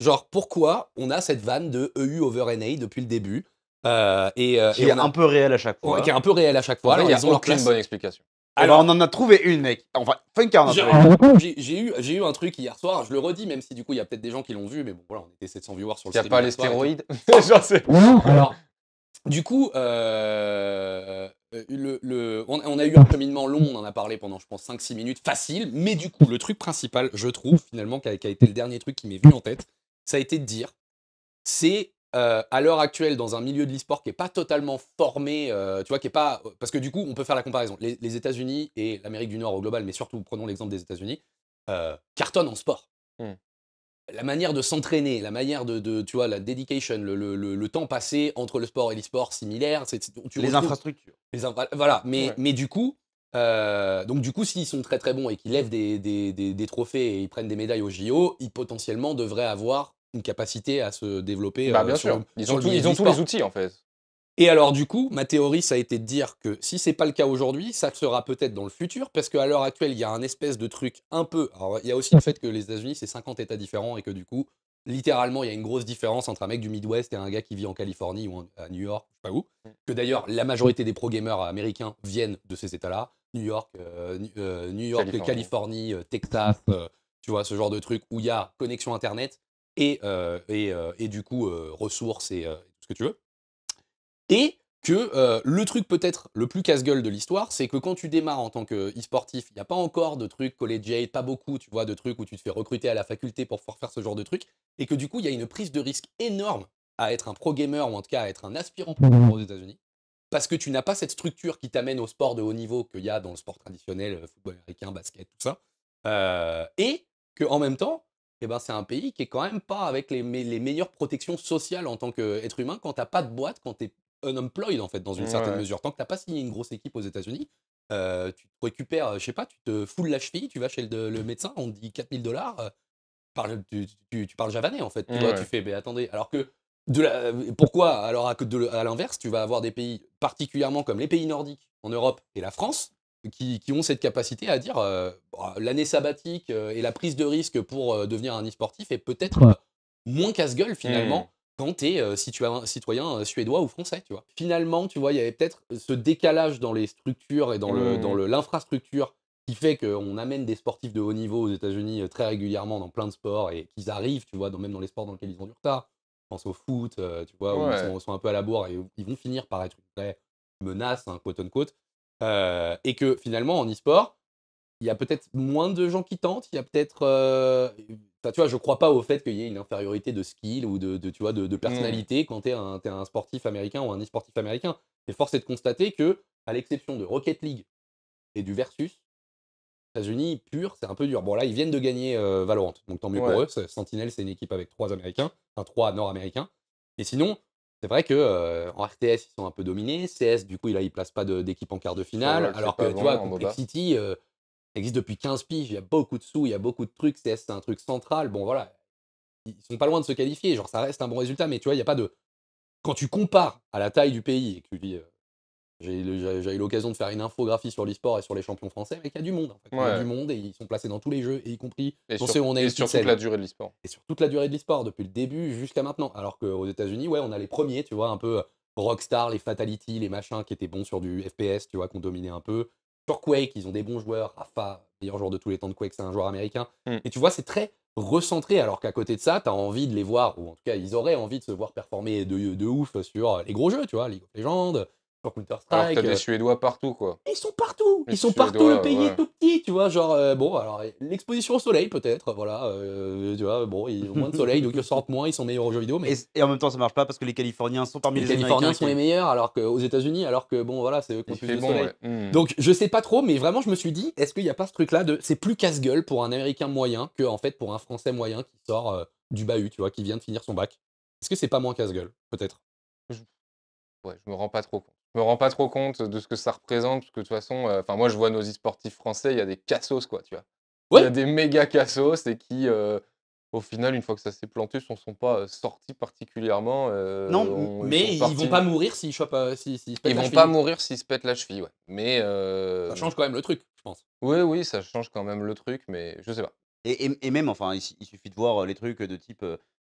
Genre, pourquoi on a cette vanne de EU over NA depuis le début euh, et, il euh, Qui a... un peu réel à chaque fois. qui est un peu réel à chaque fois. Alors, ils ont aucune bonne explication. Eh ben, Alors, on en a trouvé une, mec. Enfin, Funker en ah, J'ai eu, un truc hier soir, je le redis, même si du coup, il y a peut-être des gens qui l'ont vu, mais bon, voilà, on était 700 viewers sur le stream. Il n'y a pas les stéroïdes Genre, Alors, du coup, euh, euh, on, a eu un cheminement long, on en a parlé pendant, je pense, 5-6 minutes, facile, mais du coup, le truc principal, je trouve, finalement, qui a, été le dernier truc qui m'est venu en tête, ça a été de dire, c'est euh, à l'heure actuelle, dans un milieu de l'e-sport qui n'est pas totalement formé, euh, tu vois, qui est pas. Parce que du coup, on peut faire la comparaison. Les, États-Unis et l'Amérique du Nord au global, mais surtout, prenons l'exemple des États-Unis, cartonnent en sport. Hmm la manière de s'entraîner, la manière de, tu vois, la dedication, le, temps passé entre le sport et l'e-sport similaire. c'est les infrastructures. voilà, mais, mais du coup, euh, donc du coup, s'ils sont très très bons et qu'ils lèvent des, trophées et ils prennent des médailles au JO, ils potentiellement devraient avoir une capacité à se développer. Bah, euh, bien sûr. Ils, ont ils, ont, tous les outils en fait. Et alors du coup, ma théorie, ça a été de dire que si c'est pas le cas aujourd'hui, ça sera peut-être dans le futur, parce qu'à l'heure actuelle, il y a un espèce de truc un peu... Alors il y a aussi le fait que les États-Unis, c'est 50 États différents, et que du coup, littéralement, il y a une grosse différence entre un mec du Midwest et un gars qui vit en Californie ou à New York, je sais pas où. Mm. Que d'ailleurs, la majorité des pro-gamers américains viennent de ces États-là. New York, euh, euh, New York, Californie, euh, Texas, tu vois, ce genre de truc où il y a connexion Internet et, et, et du coup ressources et tout ce que tu veux. Et que euh, le truc peut-être le plus casse-gueule de l'histoire, c'est que quand tu démarres en tant que e-sportif, il n'y a pas encore de trucs collegiate, pas beaucoup, tu vois, de trucs où tu te fais recruter à la faculté pour pouvoir faire ce genre de trucs, et que du coup, il y a une prise de risque énorme à être un pro-gamer, ou en tout cas à être un aspirant pro-gamer aux États-Unis, parce que tu n'as pas cette structure qui t'amène au sport de haut niveau qu'il y a dans le sport traditionnel, euh, football américain, basket, tout ça, euh, et que en même temps, eh ben, c'est un pays qui est quand même pas avec les, meilleures protections sociales en tant qu'être humain quand tu t'as pas de boîte, quand tu es unemployed en fait, dans une certaine mesure. Tant que t'as pas signé une grosse équipe aux États-Unis, euh, tu te récupères, je sais pas, tu te foules la cheville, tu vas chez le, médecin, on te dit 4000 dollars, euh, tu, tu, parles javanais en fait. vois tu mmh, fais, mais attendez, alors que de la, pourquoi alors à, de, à l'inverse, tu vas avoir des pays particulièrement comme les pays nordiques en Europe et la France qui, qui ont cette capacité à dire euh, bah, l'année sabbatique et la prise de risque pour devenir un e-sportif est peut-être moins casse-gueule finalement. Mmh quand tu es euh, citoyen, citoyen euh, suédois ou français, tu vois. Finalement, tu vois, il y avait peut-être euh, ce décalage dans les structures et dans mmh. l'infrastructure qui fait qu'on amène des sportifs de haut niveau aux États-Unis très régulièrement dans plein de sports et qu'ils arrivent, tu vois, même dans les sports dans lesquels ils ont du retard. Je pense au foot, tu vois, où ils sont, un peu à la bourre et ils vont finir par être une vraie menace, hein, quote unquote. et que finalement, en e-sport, il y a peut-être moins de gens qui tentent, il y a peut-être tu vois, je crois pas au fait qu'il y ait une infériorité de skill ou de, tu vois, de, mmh. personnalité quand tu es, un, sportif américain ou un e-sportif américain. Et force est de constater que, à l'exception de Rocket League et du Versus, États-Unis pur, c'est un peu dur. Bon, là, ils viennent de gagner euh, Valorant, donc tant mieux pour eux. Sentinel, c'est une équipe avec trois Américains, enfin trois Nord-Américains. Et sinon, c'est vrai que euh, en RTS, ils sont un peu dominés. CS, du coup, a il place pas d'équipe en quart de finale, alors que, tu vois, Complexity, existe depuis 15 piges, il y a beaucoup de sous, il y a beaucoup de trucs, c'est un truc central, bon voilà, ils sont pas loin de se qualifier, genre ça reste un bon résultat, mais tu vois, il n'y a pas de... Quand tu compares à la taille du pays et que tu dis, j'ai eu l'occasion de faire une infographie sur l'e-sport et sur les champions français, mais il y a du monde, en fait. il y a du monde et ils sont placés dans tous les jeux, y compris et sur, sur toute la durée de l'e-sport. Et sur toute la durée de l'e-sport, depuis le début jusqu'à maintenant, alors qu'aux États-Unis, ouais, on a les premiers, tu vois, un peu... Euh, rockstar, les Fatality, les machins qui étaient bons sur du FPS, tu vois, qu'on dominait un peu sur Quake, ils ont des bons joueurs. Rafa, meilleur joueur de tous les temps de Quake, c'est un joueur américain. Mm. Et tu vois, c'est très recentré, alors qu'à côté de ça, tu as envie de les voir, ou en tout cas, ils auraient envie de se voir performer de, de ouf sur les gros jeux, tu vois, League of Legends, sur counter t'as des euh, Suédois partout, quoi. Ils sont partout. ils sont partout. Le pays est tout petit, tu vois. Genre, euh, bon, alors, l'exposition au soleil, peut-être. Voilà. Euh, tu vois, bon, ils ont moins de soleil, donc ils sortent moins, ils sont meilleurs aux jeux vidéo. Mais... Et, en même temps, ça marche pas parce que les Californiens sont parmi les, les Californiens sont les meilleurs alors que, aux États-Unis, alors que, bon, voilà, c'est eux qui soleil. Hmm. Donc, je sais pas trop, mais vraiment, je me suis dit, est-ce qu'il n'y a pas ce truc-là de. C'est plus casse-gueule pour un Américain moyen que, en fait, pour un Français moyen qui sort du bahut, tu vois, qui vient de finir son bac. Est-ce que c'est pas moins casse-gueule, peut-être Ouais, je me rends pas trop compte me rends pas trop compte de ce que ça représente, parce que de toute façon, euh, enfin moi je vois nos e-sportifs français, il y a des cassos, quoi, tu vois. Il y a des méga cassos et qui, euh, au final, une fois que ça s'est planté, ne sont pas euh, sortis particulièrement. non, mais ils, vont pas mourir s'ils chopent, s'ils, Ils vont pas mourir s'ils se pètent la cheville, ouais. Mais ça change quand même le truc, je pense. Oui, oui, ça change quand même le truc, mais je sais pas. Et, même, enfin, il, suffit de voir les trucs de type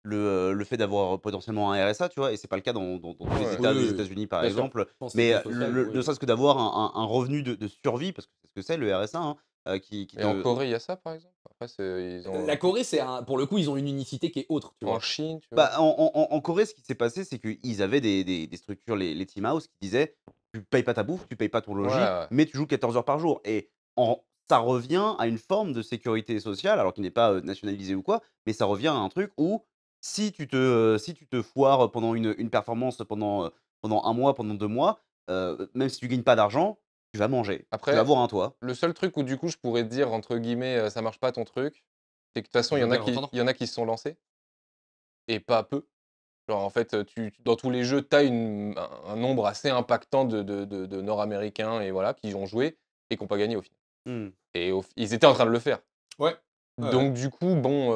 le, le fait d'avoir potentiellement un RSA, tu vois, et c'est pas le cas dans, tous les États États-Unis, par exemple. Mais le, ne serait-ce que d'avoir un, revenu de, survie, parce que c'est ce que c'est le RSA. Hein, qui, et en Corée, il y a ça par exemple La Corée, c'est pour le coup, ils ont une unicité qui est autre. En Chine Bah, en, Corée, ce qui s'est passé, c'est qu'ils avaient des, des, structures, les, les team house, qui disaient tu payes pas ta bouffe, tu payes pas ton logis, mais tu joues 14 heures par jour. Et en... ça revient à une forme de sécurité sociale, alors qu'il n'est pas nationalisé ou quoi, mais ça revient à un truc où si tu te, si tu te foires pendant une, performance pendant, pendant un mois, pendant deux mois, même si tu gagnes pas d'argent, tu vas manger. Après, tu vas avoir un toit. Le seul truc où du coup je pourrais dire entre guillemets ça marche pas ton truc, c'est que de toute façon il y en a qui il y en a qui se sont lancés et pas peu. Genre en fait tu dans tous les jeux tu as un nombre assez impactant de, de, Nord-Américains et voilà qui ont joué et qui n'ont pas gagné au final. Mmh. Et ils étaient en train de le faire. Ouais. Donc du coup bon.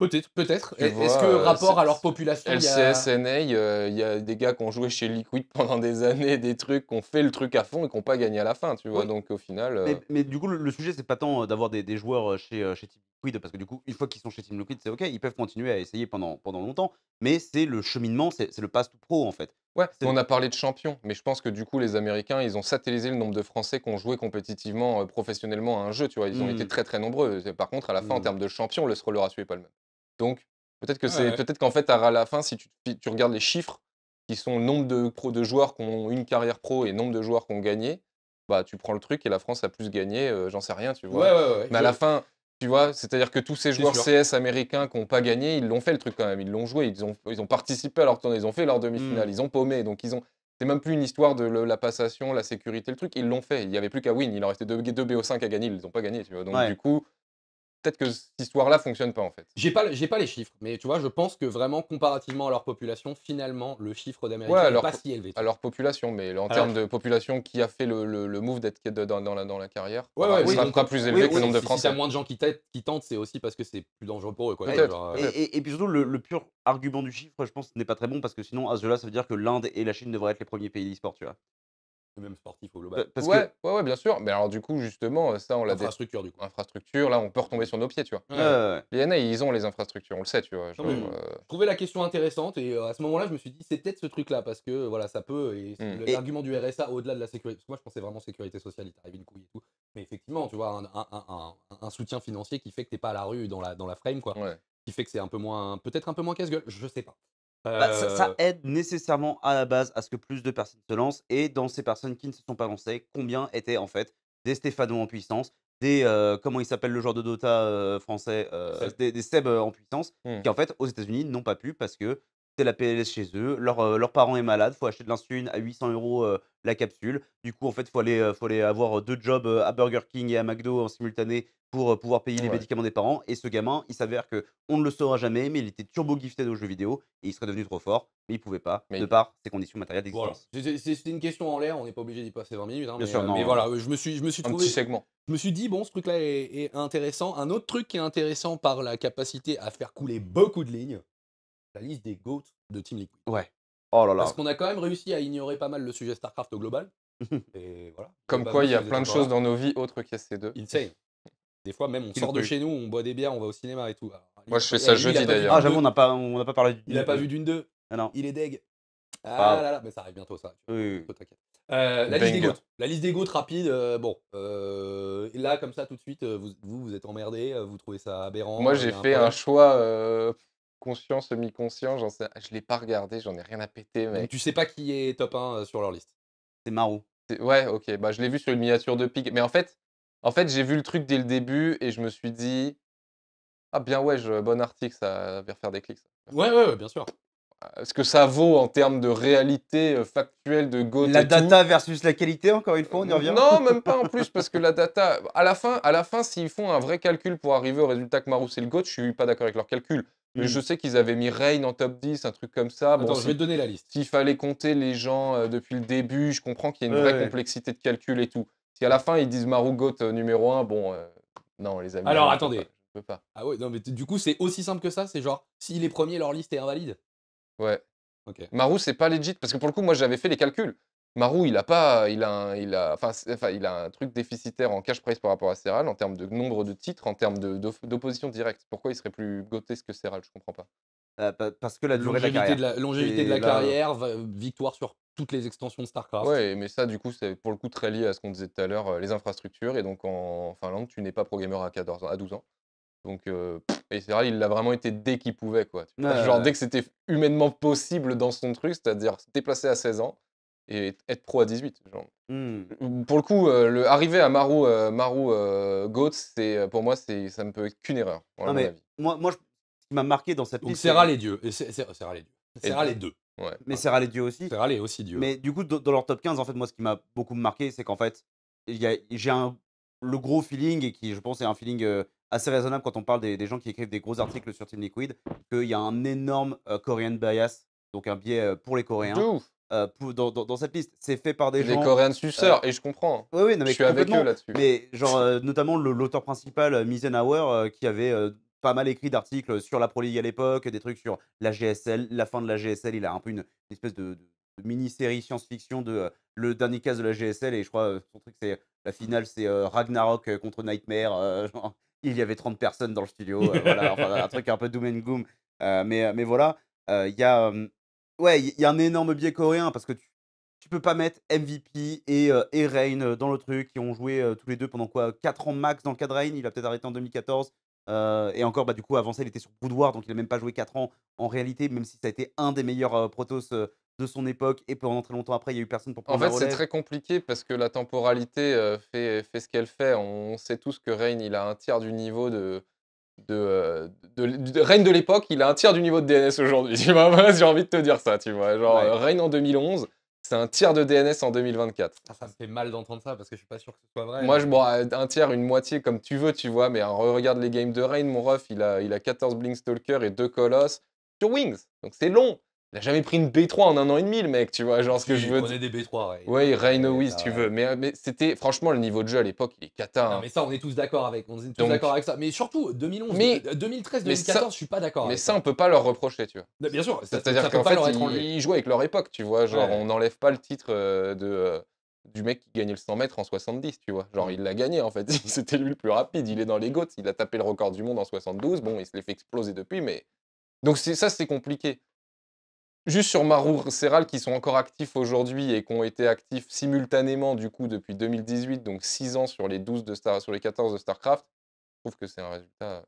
Peut-être, peut-être. Est-ce que euh, rapport à leur population LCSNA, il y, a... des gars qui ont joué chez Liquid pendant des années, des trucs, qui ont fait le truc à fond et qui n'ont pas gagné à la fin, tu vois. Donc au final. Euh, mais, du coup, le, sujet, c'est pas tant euh, d'avoir des, joueurs chez, chez Team Liquid, parce que du coup, une fois qu'ils sont chez Team Liquid, c'est OK, ils peuvent continuer à essayer pendant, pendant longtemps, mais c'est le cheminement, c'est le passe tout pro en fait. Ouais, on a parlé de champions, mais je pense que du coup, les Américains, ils ont satellisé le nombre de Français qui ont joué compétitivement, professionnellement à un jeu, tu vois. Ils ont été mmh. très très nombreux. Par contre, à la fin, en mmh. termes de champions, le score leur a suivi pas le même. Donc, peut-être que c'est, peut-être qu'en fait, à la fin, si tu, regardes les chiffres qui sont le nombre de, pro, de joueurs qui ont une carrière pro et le nombre de joueurs qui ont gagné, bah, tu prends le truc et la France a plus gagné, j'en sais rien, tu vois. Mais à la fin, tu vois, c'est-à-dire que tous ces joueurs CS américains qui n'ont pas gagné, ils l'ont fait le truc quand même, ils l'ont joué, ils ont, ils ont participé alors leur ils ont fait leur demi-finale, mmh. ils ont paumé, donc ils ont. C'est même plus une histoire de la passation, la sécurité, le truc. Ils l'ont fait. Il n'y avait plus qu'à win. Il en restait deux, BO5 à gagner. Ils n'ont pas gagné. Tu vois. Donc, du coup, peut-être que cette histoire-là fonctionne pas en fait. J'ai pas, j'ai pas les chiffres, mais tu vois, je pense que vraiment comparativement à leur population, finalement, le chiffre d'Américains n'est pas si élevé. À leur population, mais en termes de population qui a fait le, le, move d'être dans, dans, la, dans la carrière, ouais, sera plus élevé que le nombre de Français. Si a moins de gens qui, tentent, c'est aussi parce que c'est plus dangereux pour eux. Quoi, euh, et, et, puis surtout, le, pur argument du chiffre, je pense, n'est pas très bon parce que sinon, à ce jeu-là, ça veut dire que l'Inde et la Chine devraient être les premiers pays d'e-sport, tu vois même sportif au global. ouais, ouais, ouais, bien sûr. Mais alors, du coup, justement, euh, ça, on l'a. Infrastructure, du coup. Infrastructure, là, on peut retomber sur nos pieds, tu vois. Les NA, ils ont les infrastructures, on le sait, tu vois. Euh je trouvais la question intéressante et euh, à ce moment-là, je me suis dit, c'est peut-être ce truc-là, parce que voilà, ça peut. Et mmh. l'argument du RSA au-delà de la sécurité. Parce que moi, je pensais vraiment sécurité sociale, il t'arrive une couille et tout. Mais effectivement, tu vois, un, soutien financier qui fait que t'es pas à la rue dans la, dans la frame, quoi. Qui fait que c'est un peu moins. Peut-être un peu moins casse-gueule, je sais pas. Bah, ça, euh aide nécessairement à la base à ce que plus de personnes se lancent. Et dans ces personnes qui ne se sont pas lancées, combien étaient en fait des Stéphano en puissance, des euh, comment il s'appelle le genre de Dota euh, français, des, Seb en puissance, mmh. qui en fait aux États-Unis n'ont pas pu parce que c'est la PLS chez eux, leur, euh, leur parent est malade, faut acheter de l'insuline à 800 euros euh, la capsule. Du coup, en fait, faut aller, euh, faut aller avoir deux jobs à Burger King et à McDo en simultané pour pouvoir payer les médicaments des parents. Et ce gamin, il s'avère que on ne le saura jamais, mais il était turbo gifté aux jeux vidéo et il serait devenu trop fort, mais il pouvait pas de par ses conditions matérielles d'existence. C'était une question en l'air, on n'est pas obligé d'y passer 20 minutes. Hein, mais, voilà, je me suis, je me suis un Petit segment. Je me suis dit bon, ce truc-là est, est intéressant. Un autre truc qui est intéressant par la capacité à faire couler beaucoup de lignes la liste des GOATs de Team Liquid. Ouais. Oh là là. Parce qu'on a quand même réussi à ignorer pas mal le sujet StarCraft au global. Et voilà. Comme bah quoi, il y a plein de choses dans nos vies autres qu'il y a ces deux. Des fois, même, on sort de chez nous, on boit des bières, on va au cinéma et tout. Moi, je fais ça eh, jeudi d'ailleurs. Ah, j'avoue, on n'a pas, on n'a pas parlé. Il n'a pas vu d'une deux. Ah, non. Il est deg. Ah, là là, mais ça arrive bientôt ça. Oui. Euh, la, liste des GOATS la liste des rapide, euh, bon. Euh, là, comme ça, tout de suite, euh, vous vous, vous êtes emmerdé, euh, vous trouvez ça aberrant. Moi, j'ai fait un choix Conscience, semi-conscient, j'en sais- je l'ai pas regardé, j'en ai rien à péter, mais. tu sais pas qui est top 1 sur leur liste. C'est Marou. Ouais, ok, bah je l'ai vu sur une miniature de Pig, mais en fait, en fait, j'ai vu le truc dès le début et je me suis dit, ah bien ouais, je... bon article, ça va faire des clics. Ouais, ouais, bien sûr. est Ce que ça vaut en termes de réalité factuelle de Go La data versus la qualité, encore une fois, on y revient. Non, même pas en plus, parce que la data, à la fin, à la fin s'ils font un vrai calcul pour arriver au résultat que Marou c'est le GOAT, je suis pas d'accord avec leur calcul. Mais mm. Je sais qu'ils avaient mis Reign en top 10, un truc comme ça. Bon, Attends, je vais te donner la liste. S'il fallait compter les gens euh, depuis le début, je comprends qu'il y a une vraie complexité de calcul et tout. Si à la fin ils disent Maru euh, numéro 1, bon, euh, non, les amis. Alors attendez. peux pas. Ah ouais, non, mais du coup, c'est aussi simple que ça C'est genre, s'il est premier, leur liste est invalide Ouais. Ok. Maru, c'est pas legit, parce que pour le coup, moi j'avais fait les calculs. Marou, il a pas, il a, un, il il a un truc déficitaire en cash price par rapport à Serral, en termes de nombre de titres, en termes d'opposition directe. Pourquoi il serait plus Gauthier que Serral Je comprends pas. Euh, parce que la durée de la carrière, longévité de la carrière euh victoire sur toutes les extensions de StarCraft. Ouais, mais ça, du coup, c'est pour le coup très lié à ce qu'on disait tout à l'heure, euh, les infrastructures. Et donc, en Finlande, tu n'es pas pro gamer à 14 à 12 ans. Donc, et Serral, il l'a vraiment été dès qu'il pouvait, quoi. genre, dès que c'était humainement possible dans son truc, c'est-à-dire se déplacer à 16 ans, et être pro à 18. Mmh. Mmh, pour le coup, euh, le, arriver à Maru, euh, Maru euh, Goat, c'est, pour moi, c'est, ça ne peut être qu'une erreur. moi, moi ce qui m'a marqué dans cette Donc, liste. Serra les dieux. Et c'est, les dieux. Sera les deux. mais Serra les dieux aussi. Serra les aussi dieux. Mais du coup, dans leur top 15, en fait, moi, ce qui m'a beaucoup marqué, c'est qu'en fait, j'ai le gros feeling, et qui, je pense, est un feeling. assez raisonnable quand on parle des, gens qui écrivent des gros mmh. articles sur Team Liquid, qu'il y a un énorme Korean bias, donc un biais pour les Coréens. De ouf. Euh, dans, cette liste. C'est fait par des gens. Les Coréens suceurs, euh, et je comprends. Oui, hein. oui, non, mais je suis avec eux là-dessus. Mais genre, euh, notamment l'auteur principal, Misenhower, qui avait pas mal écrit d'articles sur la Pro League à l'époque, des trucs sur la GSL, la fin de la GSL. Il a un peu une, espèce de, mini-série science-fiction de le dernier cas de la GSL, et je crois son truc, c'est la finale, c'est Ragnarok contre Nightmare. il y avait 30 personnes dans le studio, un truc un peu doom and gloom. mais, mais voilà, il y a ouais, il y a un énorme biais coréen parce que tu, tu peux pas mettre MVP euh, et, Reign euh, dans le truc, qui ont joué euh, tous les deux pendant quoi 4 ans max dans le cas de Il a peut-être arrêté en 2014. et encore, bah, du coup, avant ça, il était sur Boudoir, donc il n'a même pas joué 4 ans en réalité, même si ça a été un des meilleurs Protoss de son époque. Et pendant très longtemps après, il n'y a eu personne pour prendre En fait, c'est très compliqué parce que la temporalité fait, fait ce qu'elle fait. On sait tous que Reign, il a un tiers du niveau de, euh, de, de, de l'époque, il a un tiers du niveau de DNS aujourd'hui. Tu vois, j'ai envie de te dire ça, tu vois. Genre, ouais. Euh, en 2011, c'est un tiers de DNS en 2024. Ah, ça me fait mal d'entendre ça parce que je suis pas sûr que ce soit vrai. Moi, je bois un tiers, une moitié, comme tu veux, tu vois. Mais euh, regarde les games de Rain, mon ref, il a, il a 14 bling Stalker et deux Colosses sur Wings. Donc c'est long. Il n'a jamais pris une B3 en un an et demi, mec, tu vois. Genre, ce que je veux. Il des B3, ouais. Oui, tu veux. Euh, mais, c'était, franchement, le niveau de jeu à l'époque, il est cata. Non, hein. mais ça, on est tous d'accord avec. d'accord avec ça. Mais surtout, 2011, mais... 2013, 2014, je ne suis pas d'accord. Mais ça, on ne peut pas leur reprocher, tu vois. bien sûr. C'est-à-dire qu'en fait, ils, jouaient avec leur époque, tu vois. Genre, on n'enlève pas le titre euh, de euh, du mec qui gagnait le 100 mètres en 70, tu vois. Genre, mm. il l'a gagné, en fait. C'était lui le plus rapide. Il est dans les GOATs. Il a tapé le record du monde en 72. Bon, il se l'est fait exploser depuis, mais... Donc, ça, c'est compliqué. Juste sur Marou Serral, qui sont encore actifs aujourd'hui et qui ont été actifs simultanément du coup depuis 2018, donc 6 ans sur les 12 de Star, sur les 14 de StarCraft, je trouve que c'est un résultat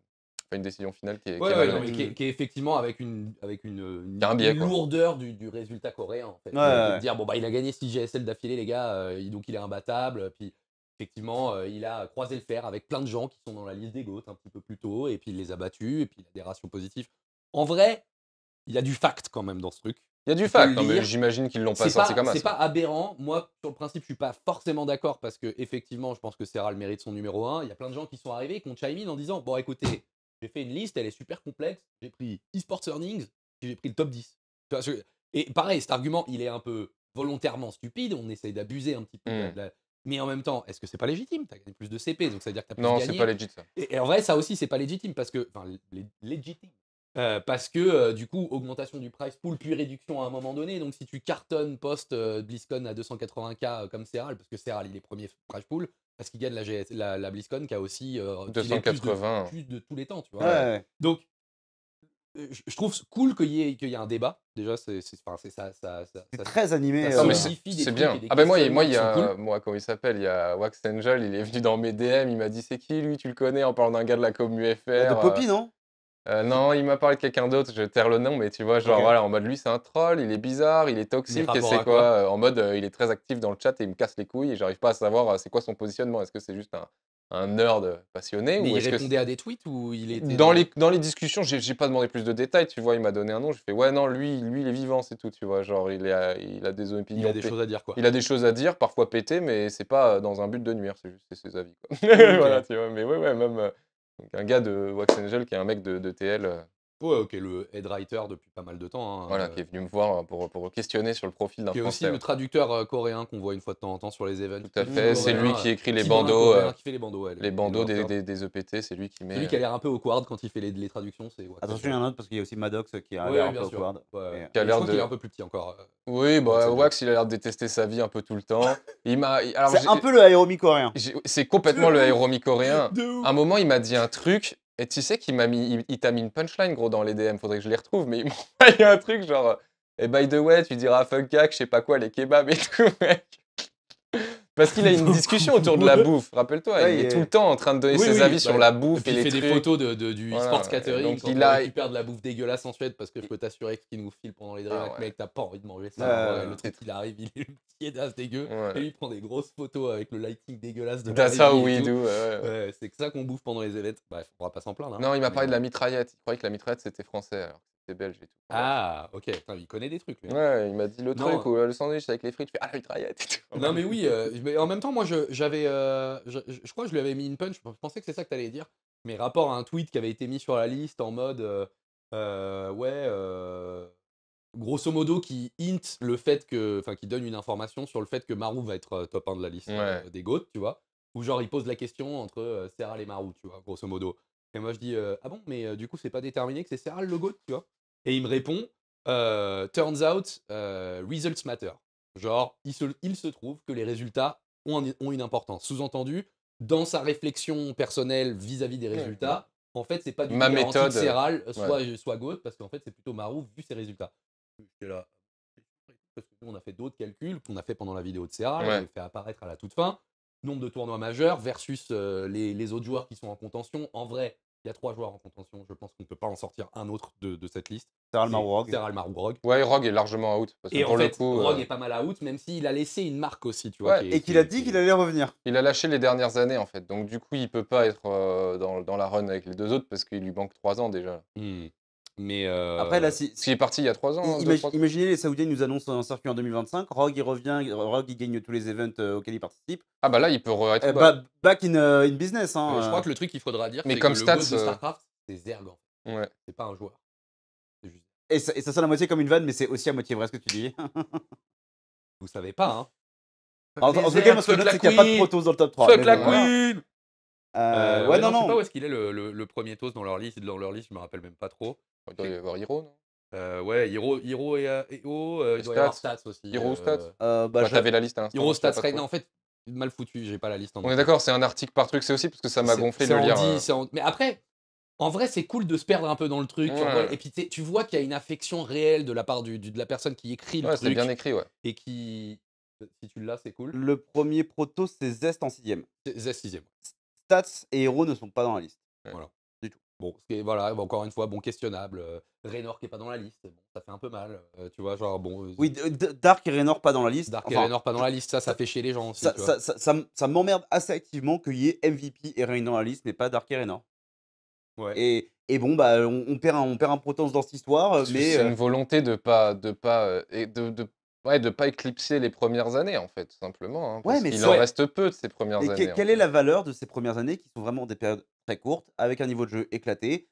une décision finale qui est, qui, effectivement avec une, avec une, lourdeur du, résultat coréen. En fait. dire, bon, bah, il a gagné 6 GSL d'affilée, les gars, euh, donc il est imbattable. Puis effectivement, euh, il a croisé le fer avec plein de gens qui sont dans la liste des goths un petit peu plus tôt, et puis il les a battus, et puis il a des rations positives. En vrai, il y a du fact quand même dans ce truc. Il y a du fact, hein, mais j'imagine qu'ils l'ont pas sorti comme ça. C'est pas aberrant. Moi, sur le principe, je suis pas forcément d'accord parce que effectivement, je pense que Serra le mérite son numéro 1. Il y a plein de gens qui sont arrivés qui ont en disant Bon, écoutez, j'ai fait une liste, elle est super complexe. J'ai pris eSports Earnings, j'ai pris le top 10. Et pareil, cet argument, il est un peu volontairement stupide. On essaye d'abuser un petit peu de la, mmh. mais en même temps, est-ce que c'est pas légitime T'as gagné plus de CP, donc ça veut dire que t'as plus non, gagné. Non, c'est pas légitime. Et, et, en vrai, ça aussi, c'est pas légitime parce que, enfin, légitime, euh, parce que euh, du coup, augmentation du price pool, puis réduction à un moment donné. Donc, si tu cartonnes post euh, BlizzCon à 280K euh, comme Serral, parce que Serral, il est premier price pool, parce qu'il gagne la, la, Bliscon BlizzCon qui a aussi 280. Plus de, tous les temps, tu vois. Donc, je trouve cool qu'il y, y, ait un débat. Déjà, c'est ça, ça, très animé. C'est bien. Ah ben moi, il, moi, il y a, moi, comment il s'appelle Il y a Wax Angel. Il est venu dans mes DM. Il m'a dit c'est qui lui Tu le connais En parlant d'un gars de la com UFR. Bah, de Poppy, non euh, non, il m'a parlé de quelqu'un d'autre, je terre le nom, mais tu vois, genre voilà, en mode lui c'est un troll, il est bizarre, il est toxique, c'est quoi, euh, En mode euh, il est très actif dans le chat et il me casse les couilles et j'arrive pas à savoir c'est quoi son positionnement. Est-ce que c'est juste un, un nerd passionné ou il répondait à des tweets ou il était dans, les dans les discussions j'ai pas demandé plus de détails tu vois il m'a donné un nom je fais ouais non lui lui il est vivant c'est tout tu vois genre il a il a des opinions il a des choses à dire quoi il a des choses à dire parfois pété mais c'est pas dans un but de nuire c'est juste ses avis quoi voilà mais ouais même un gars de Wax Angel qui est un mec de, de TL euh, Ouais, qui est le head writer depuis pas mal de temps. Hein, voilà, euh. qui est venu me voir euh, pour, pour questionner sur le profil d'un Français. Qui est aussi le traducteur euh, coréen qu'on voit une fois de temps en temps sur les événements. Tout à fait, c'est lui qui écrit les bandeaux. qui fait les bandeaux, ouais, les, bandeaux des, des, EPT, e c'est lui qui met. C'est lui qui a l'air un peu awkward quand il fait les, les traductions. C'est, Attention, il y en a un autre parce qu'il y a aussi Maddox qui a l'air un peu awkward. Qui a l'air de... un peu plus petit encore. Oui, bah, Wax, il a l'air de détester sa vie un peu tout le temps. Il m'a. C'est un peu le aéromi coréen. C'est complètement le aéromi coréen. un moment, il m'a dit un truc et tu sais qu'il m'a mis, il, t'a mis une punchline gros dans les DM, faudrait que je les retrouve, mais il a un truc genre, et eh, by the way, tu diras fuck gag, je sais pas quoi, les kebabs et tout, mec. Parce qu'il a une discussion autour de la bouffe, rappelle-toi. il est, tout le temps en train de donner ses avis bah, sur la bouffe et, Il fait des photos de, du sports catering. Donc, il a... de la bouffe dégueulasse en Suède parce que je peux t'assurer qu'il nous file pendant les ah drags, Mais mec, t'as pas envie de manger ça. Ah le truc, il arrive, il est une piédasse dégueu. Et lui, il prend des grosses photos avec le lighting dégueulasse de la bouffe. C'est ça qu'on bouffe pendant les événements. Bref, on pourra pas s'en plaindre. Hein. Non, il m'a parlé de la mitraillette. Il croyait que la mitraillette, c'était français c'est belge et tout. Ah, ok. il connaît des trucs. Hein. Ouais, il m'a dit le truc ou le sandwich avec les frites. Je ah, la travaille Non, mais oui. Euh, mais en même temps, moi, j'avais. Euh, je, crois que je lui avais mis une punch. Je pensais que c'est ça que tu allais dire. Mais rapport à un tweet qui avait été mis sur la liste en mode. Euh, ouais. grosso modo, qui hint le fait que. Enfin, qui donne une information sur le fait que Marou va être top 1 de la liste des GOAT, tu vois. Ou genre, il pose la question entre Serral et Marou, tu vois, grosso modo. Et moi, je dis euh, Ah bon, mais euh, du coup, c'est pas déterminé que c'est Serral le GOAT, tu vois Et il me répond euh, Turns out, results matter. Genre, il se, il se, trouve que les résultats ont, ont une importance. Sous-entendu, dans sa réflexion personnelle vis-à-vis des résultats, en fait, c'est pas du Ma méthode. Serral soit, ouais. soit GOAT, parce qu'en fait, c'est plutôt Marou vu ses résultats. Parce on a fait d'autres calculs qu'on a fait pendant la vidéo de Serral, on fait apparaître à la toute fin. Nombre de tournois majeurs versus les, les autres joueurs qui sont en contention. En vrai, il y a trois joueurs en contention. Je pense qu'on ne peut pas en sortir un autre de, cette liste. Terralmar Rogue. Terralmar Rogue. Ouais, Rogue est largement out. Parce et Rogue euh est pas mal out, même s'il a laissé une marque aussi, tu vois. et qu'il a dit qu'il allait revenir. Il a lâché les dernières années, en fait. Donc, du coup, il peut pas être euh, dans, la run avec les deux autres parce qu'il lui manque trois ans déjà. Hmm. Mais euh, après, là, si, est parti il y a 3 hein, ans. imaginez, les Saoudiens nous annoncent un circuit en 2025. Rogue, il revient. Rogue, il gagne tous les events euh, auxquels il participe. Ah, bah là, il peut être. Eh bah, back in, euh, business. Hein, je crois que le truc qu'il faudra dire, c'est comme que stats, le StarCraft, c'est Zerg. Ouais. C'est pas un joueur. Et, ça, et ça sonne à moitié comme une vanne, mais c'est aussi à moitié vrai ce que tu dis. Vous savez pas, hein. En, tout cas, que je c'est qu'il n'y a pas de protos dans le top 3. Fuck la queen euh, ouais, non, non. Je sais pas où est-ce qu'il est, le, premier tos dans leur liste, dans leur liste, je me rappelle même pas trop. Il doit y avoir Hiro, non ouais, Hiro, et Eo. il doit y avoir Stats aussi. Hiro Stats euh, euh bah, bah la liste à l'instant. Hiro Stats, en fait, mal foutu, j'ai pas la liste en On est d'accord, c'est un article par truc, c'est aussi parce que ça m'a gonflé de le lire. Euh. Mais après, en vrai, c'est cool de se perdre un peu dans le truc. Et puis tu vois qu'il y a une affection réelle de la part du, de la personne qui écrit le ouais, truc. c'est bien écrit, ouais. Et qui. Si tu l'as, c'est cool. Le premier proto, c'est Zest en sixième. Zest sixième. Stats et Hero ne sont pas dans la liste. Voilà. Bon, voilà, encore une fois, bon, questionnable. Raynor qui est pas dans la liste, ça fait un peu mal, tu vois, genre bon. oui, Dark et Raynor pas dans la liste. Dark et Raynor pas dans la liste, ça, ça fait chier les gens. ça, ça, ça, m'emmerde assez activement qu'il y ait MVP et Raynor dans la liste, mais pas Dark et Raynor. Ouais. Et, et, bon, bah, on, perd un, on perd un dans cette histoire, mais. C'est une volonté de pas, de pas, et de Ouais, de pas éclipser les premières années, en fait, simplement. Hein, mais il en reste peu de ces premières années. quelle est la valeur de ces premières années qui sont vraiment des périodes très courtes, avec un niveau de jeu éclaté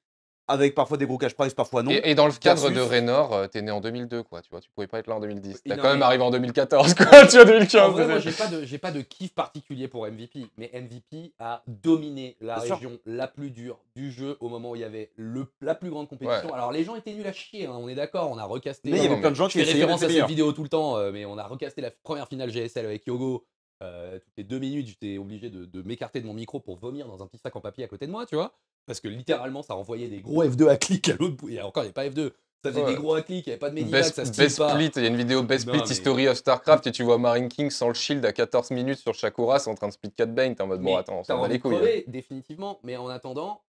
avec parfois des gros cash prizes, parfois non. Et, dans le cadre de Raynor, tu euh, t'es né en 2002, quoi, tu vois, tu pouvais pas être là en 2010. T'as quand même arrivé en 2014, quoi, tu vois, 2015. moi, j'ai pas, de, de kiff particulier pour MVP, mais MVP a dominé la région la plus dure du jeu au moment où il y avait le, la plus grande compétition. Alors, les gens étaient nuls à chier, hein, on est d'accord, on a recasté. Mais il y avait euh, plein de gens qui référence à cette vidéo tout le temps, euh, mais on a recasté la première finale GSL avec Yogo. toutes les deux minutes, j'étais obligé de, de m'écarter de mon micro pour vomir dans un petit sac en papier à côté de moi, tu vois. Parce que littéralement, ça renvoyait des gros F2 à clic à l'autre bout. Et encore, il n'y a pas F2. Ça faisait des gros à clic, il n'y avait pas de médias. Best Split, il y a une vidéo Best Split History of StarCraft et tu vois Marine King sans le shield à 14 minutes sur Shakura, c'est en train de speed 4 bang, t'es en mode bon attends, on s'en va les couilles. Hein. définitivement, mais en attendant,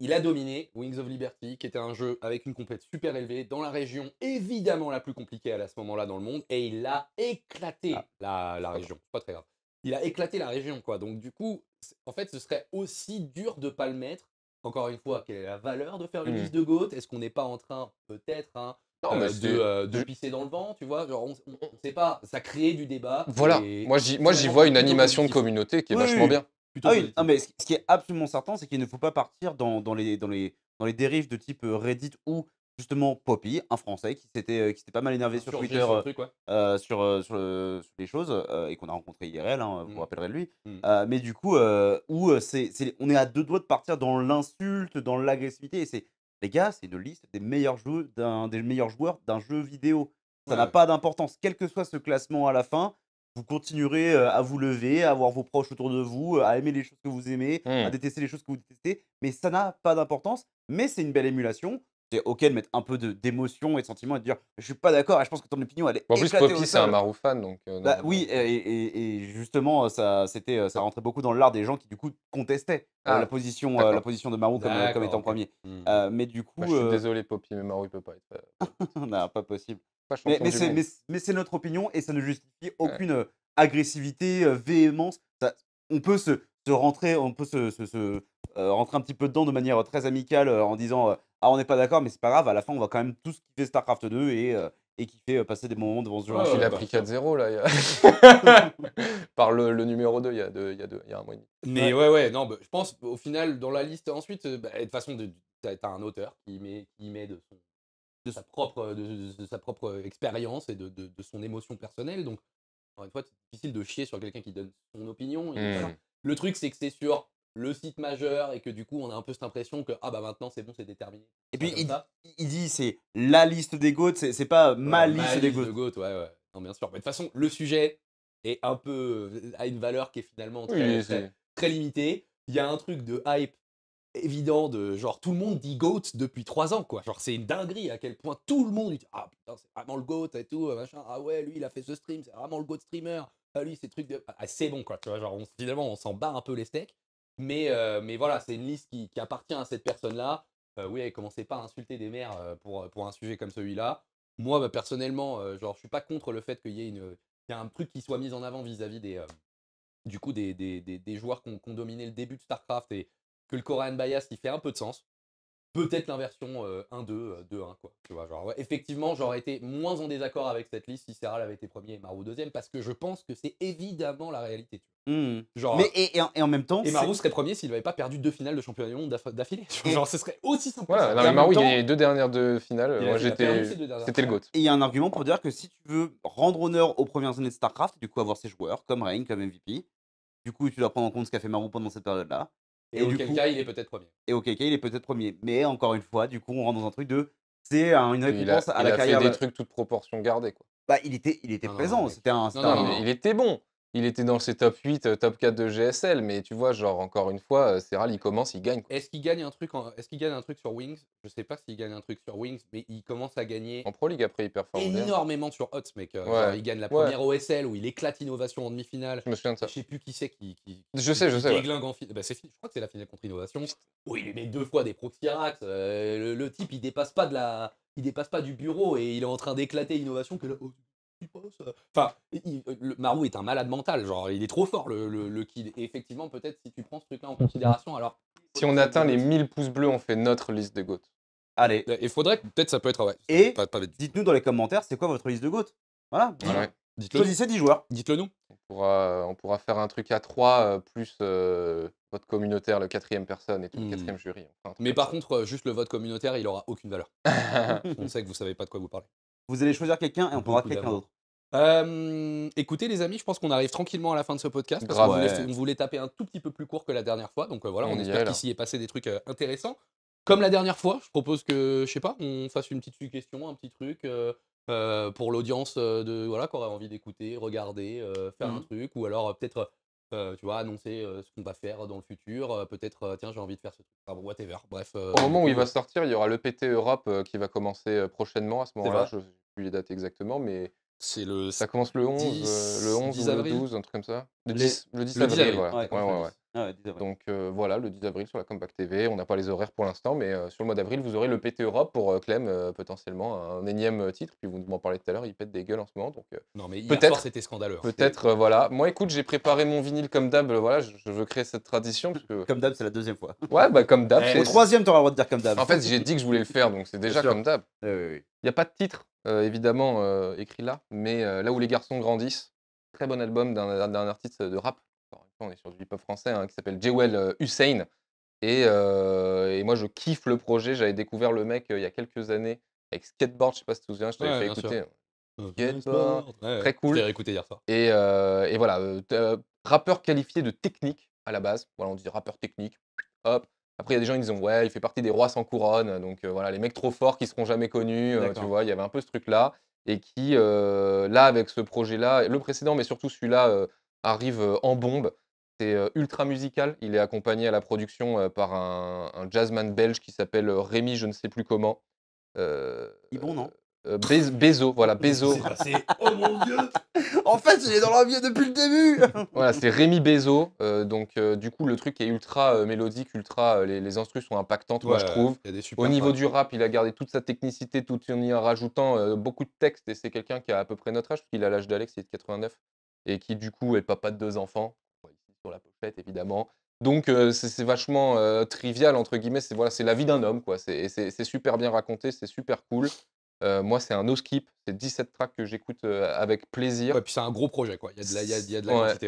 il a dominé Wings of Liberty, qui était un jeu avec une complète super élevée, dans la région évidemment la plus compliquée à, ce moment-là dans le monde, et il a éclaté ah. la, la région, pas très grave. Il a éclaté la région, quoi. Donc du coup, en fait, ce serait aussi dur de pas le mettre. Encore une fois, quelle est la valeur de faire une mmh liste de GOAT Est-ce qu'on n'est pas en train, peut-être, hein, euh, de, euh, pisser dans le vent, tu vois on, ne sait pas, ça crée du débat. Voilà, moi j'y vois une animation de communauté qui est vachement bien. Ah mais ce qui est absolument certain, c'est qu'il ne faut pas partir dans, les, dans, les, dérives de type euh, Reddit ou justement Poppy, un Français qui s'était euh, qui s'était pas mal énervé sur, Twitter sur, les choses euh, et qu'on a rencontré IRL, hein, vous vous mmh. rappellerez de lui. Mmh. Euh, mais du coup, où c'est, on est à deux doigts de partir dans l'insulte, dans l'agressivité. Et c'est les gars, c'est une liste des meilleurs joueurs d'un des meilleurs joueurs d'un jeu vidéo. Ça n'a pas d'importance, quel que soit ce classement à la fin. Vous continuerez à vous lever, à avoir vos proches autour de vous, à aimer les choses que vous aimez, à mmh. détester les choses que vous détestez. Mais ça n'a pas d'importance. Mais c'est une belle émulation c'est ok de mettre un peu d'émotion et de sentiment et de dire je suis pas d'accord et je pense que ton opinion elle est. Bon, en plus, Poppy, c'est un Marou fan, donc. Euh, bah, oui, euh, et, justement, ça, c'était, ça rentrait beaucoup dans l'art des gens qui du coup contestaient euh, ah, la, position, la position de Marou comme, étant premier. Hmm, hmm. mais du coup. je suis désolé, Poppy, mais Marou il peut pas être. non, pas possible. mais, c'est, mais, c'est notre opinion et ça ne justifie aucune agressivité, véhémence. on peut se, rentrer, on peut se rentrer un petit peu dedans de manière très amicale en disant ah, on n'est pas d'accord, mais c'est pas grave. À la fin, on va quand même tous fait StarCraft 2 et, euh, et euh, passer des moments devant ce jeu. il a pris 4-0 là. Par le, numéro 2, il y a, il y a, il y a un mois Mais ouais, ouais, non, bah, je pense au final, dans la liste, ensuite, euh, bah, de toute façon, tu as un auteur qui met, qui met de, de, sa propre, de, sa propre euh, expérience et de, son émotion personnelle. Donc, encore une fois, c'est difficile de chier sur quelqu'un qui donne son opinion. Mmh. Le truc, c'est que c'est sur le site majeur et que du coup on a un peu cette impression que ah bah maintenant c'est bon c'est déterminé. Et puis il, dit c'est la liste des goats, c'est pas ma, liste, des goats. ouais, ouais. Non bien sûr. Mais de toute façon le sujet est un peu a une valeur qui est finalement très, limitée. Il y a un truc de hype évident de genre tout le monde dit goat depuis trois ans quoi genre c'est une dinguerie à quel point tout le monde dit ah putain c'est vraiment le goat et tout machin ah ouais lui il a fait ce stream c'est vraiment le goat streamer ah lui ces trucs de ah, c'est bon quoi tu vois genre finalement on s'en bat un peu les steaks mais, euh, mais voilà, c'est une liste qui, appartient à cette personne-là. Euh, oui, commencez pas à insulter des maires euh, pour, euh, pour un sujet comme celui-là. Moi, bah, personnellement, je genre, je suis pas contre le fait qu'il y ait une, un truc qui soit mis en avant vis-à-vis des, du coup, des, joueurs qui ont, dominé le début de StarCraft et que le Korean Bias qui fait un peu de sens. Peut-être l'inversion 1-2, 2-1, Effectivement, j'aurais été moins en désaccord avec cette liste si Serral avait été premier et Maru deuxième, parce que je pense que c'est évidemment la réalité. Hmm. mais et, en, même temps. Et Marou serait premier s'il n'avait pas perdu deux finales de championnat du monde d'affilée. Genre, ce serait aussi simple. Voilà, Marou, il a les deux dernières de finales. Moi, j'étais. C'était le GOAT. Et il y a un argument pour dire que si tu veux rendre honneur aux premières années de StarCraft, du coup, avoir ses joueurs comme Reign, comme MVP, du coup, tu dois prendre en compte ce qu'a fait Marou pendant cette période-là. Et, auquel cas, il est peut-être premier. Et auquel cas, il est peut-être premier. Mais encore une fois, du coup, on rentre dans un truc de. C'est une récompense à la carrière. Il des trucs toute proportion gardée, quoi. Bah, il était, il était présent. C'était un, il était bon il était dans ses top 8, euh, top 4 de GSL, mais tu vois, genre, encore une fois, euh, Serral, il commence, il gagne. Est-ce qu'il gagne, un truc en... Est qu'il gagne un truc sur Wings Je sais pas s'il gagne un truc sur Wings, mais il commence à gagner. En Pro League, après, il performe. Énormément sur Hots, mec. Euh, il gagne la première OSL où il éclate Innovation en demi-finale. Je me souviens de ça. Je sais plus qui c'est qui, Je sais, je sais. En bah, Je crois que c'est la finale contre Innovation où il met deux fois des Proxirax. le, type, il dépasse pas de la. Il dépasse pas du bureau et il est en train d'éclater Innovation que oh, euh, enfin, euh, le, Marou est un malade mental, genre, il est trop fort, le, le, kid. Et effectivement, peut-être si tu prends ce truc-là en mmh. considération, alors. Si on atteint les 1000 pouces bleus, on fait notre liste de gouttes Allez. Bah, il faudrait, peut-être ça peut être. Et dites-nous dans les commentaires, c'est quoi votre liste de gouttes Voilà. dites Choisissez 10 joueurs. Dites-le nous. On pourra, faire un truc à 3 euh, plus votre communautaire, le quatrième personne et tout, le mmh. quatrième jury. Mais par contre, juste le vote communautaire, il aura aucune valeur. on sait que vous savez pas de quoi vous parlez. Vous allez choisir quelqu'un et on pourra quelqu'un d'autre. écoutez les amis, je pense qu'on arrive tranquillement à la fin de ce podcast parce qu'on voulait, taper un tout petit peu plus court que la dernière fois. Donc euh, voilà, on, espère qu'il s'y est passé des trucs euh, intéressants. Comme la dernière fois, je propose que, je sais pas, on fasse une petite question, un petit truc euh, pour l'audience de voilà, qui aurait envie d'écouter, regarder, faire un mmh. truc, ou alors peut-être euh, tu vois, annoncer euh, ce qu'on va faire dans le futur. Euh, peut-être, tiens, j'ai envie de faire ce truc. whatever. Bref. Au moment où il va sortir, il y aura l'EPT Europe qui va commencer prochainement. À ce moment-là, je ne sais plus les dates exactement, mais. le... Ça commence le 11, le 11 ou le 12, un truc comme ça. Le 10, le avril. ouais. Ouais, ouais, ah donc euh, voilà, le 10 avril sur la Compact TV. On n'a pas les horaires pour l'instant, mais euh, sur le mois d'avril, vous aurez le PT Europe pour euh, Clem, potentiellement un énième titre. Puis vous m'en parlez tout à l'heure, il pète des gueules en ce moment. Donc, non, mais peut-être c'était scandaleux. Hein. Peut-être, voilà. Moi, écoute, j'ai préparé mon vinyle comme d'hab. Voilà, je, veux créer cette tradition. Comme d'hab, c'est la deuxième fois. Ouais, bah comme d'hab. la troisième, tu auras le droit de dire comme d'hab. En fait, j'ai dit que je voulais le faire, donc c'est déjà comme d'hab. Il n'y a pas de titre, évidemment, écrit là, mais là où les garçons grandissent. Très bon album d'un artiste de rap on est sur du hip-hop français, hein, qui s'appelle Jewel euh, Hussein. Et, euh, et, moi, je kiffe le projet. J'avais découvert le mec euh, il y a quelques années avec Skateboard. Je sais pas si tu te souviens, je t'avais fait écouter. Skateboard, très cool. réécouté hier soir. Et, voilà, rappeur qualifié de technique à la base. Voilà, on dit rappeur technique. Hop. Après, il y a des gens qui disent ouais, il fait partie des rois sans couronne. Donc voilà, les mecs trop forts qui seront jamais connus. tu vois, il y avait un peu ce truc-là. Et qui, là, avec ce projet-là, le précédent, mais surtout celui-là, arrive en bombe. C'est euh, ultra musical. Il est accompagné à la production euh, par un, jazzman belge qui s'appelle euh, Rémi, je ne sais plus comment. Euh, bon, non Bézo, voilà, Bézo. oh mon dieu En fait, il est dans vie depuis le début Voilà, c'est Rémi Bézo. donc, du coup, le truc est ultra mélodique, ultra. les, instruments sont impactants, moi, je trouve. Au niveau du rap, il a gardé toute sa technicité tout en y rajoutant beaucoup de textes. Et c'est quelqu'un qui a à peu près notre âge, puisqu'il a l'âge d'Alex, il est de 89 et qui du coup est papa de deux enfants, sur la pochette, évidemment. Donc euh, c'est vachement euh, trivial entre guillemets. C'est voilà, c'est la vie d'un homme quoi. C'est super bien raconté, c'est super cool. Euh, moi, c'est un no skip. C'est 17 tracks que j'écoute avec plaisir. Et puis c'est un gros projet quoi. Il y a de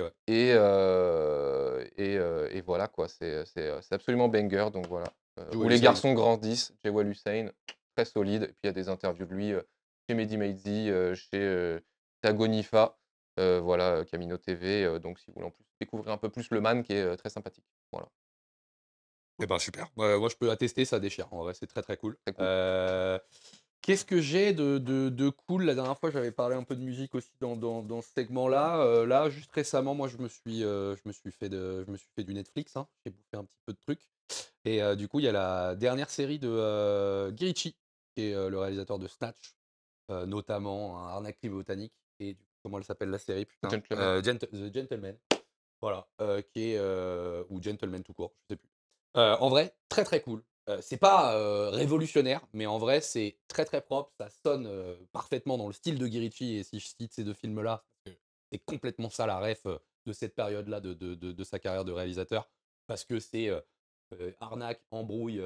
la, Et, voilà quoi. C'est absolument banger. Donc voilà. où les garçons grandissent. Wal Hussein, très solide. Et puis il y a des interviews de lui chez Mehdi chez Tagonifa. Euh, voilà, euh, Camino TV. Euh, donc, si vous voulez en plus découvrir un peu plus le man, qui est très sympathique. Voilà. Eh ben super. moi, je peux attester, ça déchire. En vrai, c'est très très cool. Qu'est-ce que j'ai de, cool La dernière fois, j'avais parlé un peu de musique aussi dans, ce segment-là. là, juste récemment, moi, je me suis, je me suis fait de, je me suis fait du Netflix. Hein. J'ai bouffé un petit peu de trucs. Et du coup, il y a la dernière série de Girichi, qui est le réalisateur de Snatch, notamment un arnaque botanique. Et du comment elle s'appelle la série gentleman. Euh, The Gentleman voilà euh, qui est euh, ou Gentleman tout court je sais plus en vrai très très cool c'est pas révolutionnaire mais en vrai c'est très très propre ça sonne parfaitement dans le style de Guy et si je cite ces deux films là c'est complètement ça la ref de cette période là de, de, de, sa carrière de réalisateur parce que c'est arnaque, embrouille,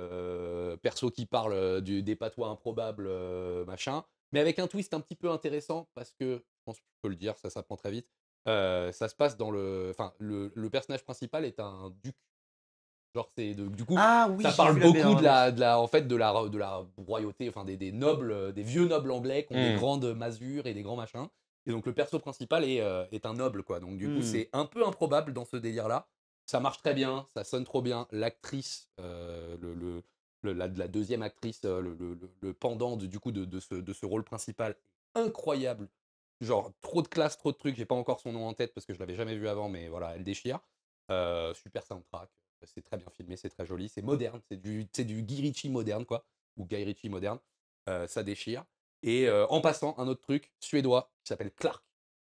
perso qui parle du, des patois improbables, machin mais avec un twist un petit peu intéressant parce que pense que je peux le dire, ça s'apprend très vite. ça se passe dans le. Enfin, le, le, personnage principal est un duc. Genre, c'est du coup, ah oui, ça parle beaucoup de, la, de la, en fait, de la, de la royauté, enfin des, des nobles, des vieux nobles anglais qui ont des mmh. grandes masures et des grands machins. Et donc le perso principal est, est un noble, quoi. Donc du coup, mmh. c'est un peu improbable dans ce délire-là. Ça marche très bien, ça sonne trop bien. L'actrice, le, le, la, deuxième actrice, le, le pendant du coup de, ce, de ce rôle principal, incroyable genre trop de classe, trop de trucs. J'ai pas encore son nom en tête parce que je l'avais jamais vu avant, mais voilà, elle déchire. super soundtrack, c'est très bien filmé, c'est très joli, c'est moderne, c'est du, Guy Ritchie moderne quoi, ou Guy Ritchie moderne. ça déchire. Et en passant, un autre truc suédois qui s'appelle Clark,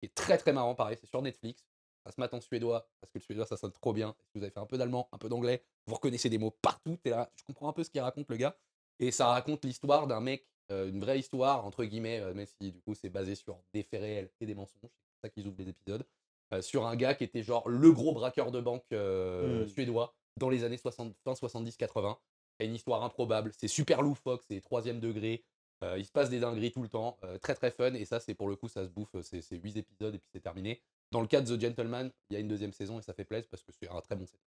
qui est très très marrant, pareil, c'est sur Netflix. Ça se matin en suédois parce que le suédois ça sonne trop bien. vous avez fait un peu d'allemand, un peu d'anglais, vous reconnaissez des mots partout. T'es là, je comprends un peu ce qu'il raconte le gars. Et ça raconte l'histoire d'un mec euh, une vraie histoire, entre guillemets, euh, même si du coup c'est basé sur des faits réels et des mensonges, c'est ça qu'ils ouvrent les épisodes, euh, sur un gars qui était genre le gros braqueur de banque mmh. suédois dans les années 60, fin 70-80. Une histoire improbable, c'est super loufoque, c'est troisième degré, il se passe des dingueries tout le temps, très très fun, et ça c'est pour le coup, ça se bouffe, c'est 8 épisodes et puis c'est terminé. Dans le cas de The Gentleman, il y a une deuxième saison et ça fait plaisir parce que c'est un très bon set.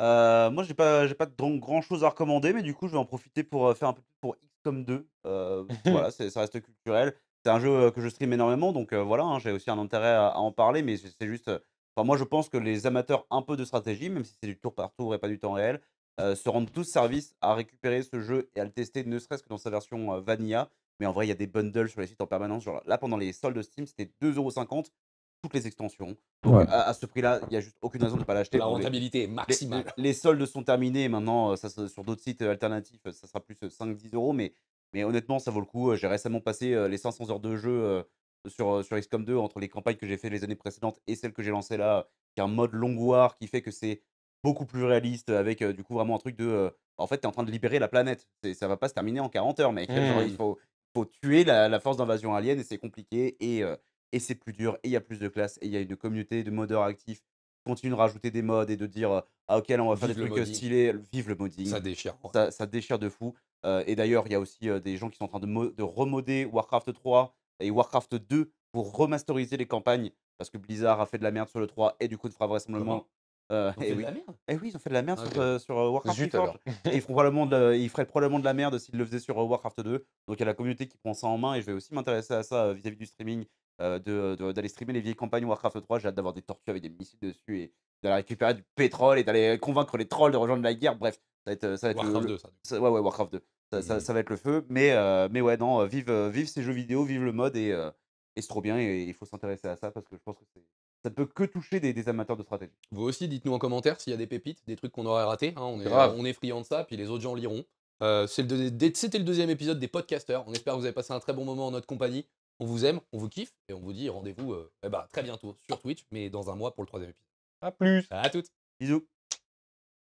Euh, moi, j'ai pas, j'ai pas grand, chose à recommander, mais du coup, je vais en profiter pour euh, faire un peu pour XCOM 2. Euh, voilà, ça reste culturel. C'est un jeu que je stream énormément, donc voilà, hein, j'ai aussi un intérêt à, en parler, mais c'est juste. Enfin, moi, je pense que les amateurs un peu de stratégie, même si c'est du tour par tour et pas du temps réel, se rendent tous service à récupérer ce jeu et à le tester, ne serait-ce que dans sa version vanilla. Mais en vrai, il y a des bundles sur les sites en permanence. Genre là, pendant les soldes Steam, c'était 2,50€ toutes les extensions. à, ce prix-là, il n'y a juste aucune raison de ne pas l'acheter. La rentabilité maximale. Les, soldes sont terminés maintenant. Euh, ça, sur d'autres sites euh, alternatifs, ça sera plus 5-10 euh, euros. Mais, mais honnêtement, ça vaut le coup. J'ai récemment passé les 500 heures de jeu sur, sur XCOM 2 entre les campagnes que j'ai faites les années précédentes et celles que j'ai lancées là, qui est un mode long war qui fait que c'est beaucoup plus réaliste avec du coup vraiment un truc de. en fait, tu es en train de libérer la planète. Ça va pas se terminer en 40 heures, mec. il faut, mmh. faut tuer la, force d'invasion alien et c'est compliqué. Et, et c'est plus dur, et il y a plus de classes et il y a une communauté de modeurs actifs qui continuent de rajouter des modes et de dire ah ok là on va faire des trucs stylés vive le modding ça déchire ça, déchire de fou et d'ailleurs il y a aussi des gens qui sont en train de, de remoder Warcraft 3 et Warcraft 2 pour remasteriser les campagnes parce que Blizzard a fait de la merde sur le 3 et du coup de fera vraisemblablement et eh eh oui. ils ont fait de la merde ah, sur, Warcraft 4. et ils, ils feraient probablement de la merde s'ils le faisaient sur Warcraft 2. Donc il y a la communauté qui prend ça en main et je vais aussi m'intéresser à ça vis à -vis du streaming euh, d'aller streamer les vieilles campagnes Warcraft 3. J'ai hâte d'avoir des tortues avec des missiles dessus et d'aller récupérer du pétrole et d'aller convaincre les trolls de rejoindre la guerre. Bref, ça va être, euh, ça va être Warcraft le, 2. Ça, ouais, ouais, Warcraft 2. Mmh, mmh. Ça, va être le feu. Mais, euh, mais ouais, non, vive, vive ces jeux vidéo, vive le mode et, c'est trop bien. Et il faut s'intéresser à ça parce que je pense que c'est ça ne peut que toucher des, amateurs de stratégie. Vous aussi, dites-nous en commentaire s'il y a des pépites, des trucs qu'on aurait raté hein. on, est, on est friand de ça, puis les autres gens liront. C'était le, deuxième épisode des podcasters. On espère que vous avez passé un très bon moment en notre compagnie. On vous aime, on vous kiffe et on vous dit rendez-vous euh, eh ben, très bientôt sur ah. Twitch, mais dans un mois pour le troisième épisode. A plus. À toutes. Bisous.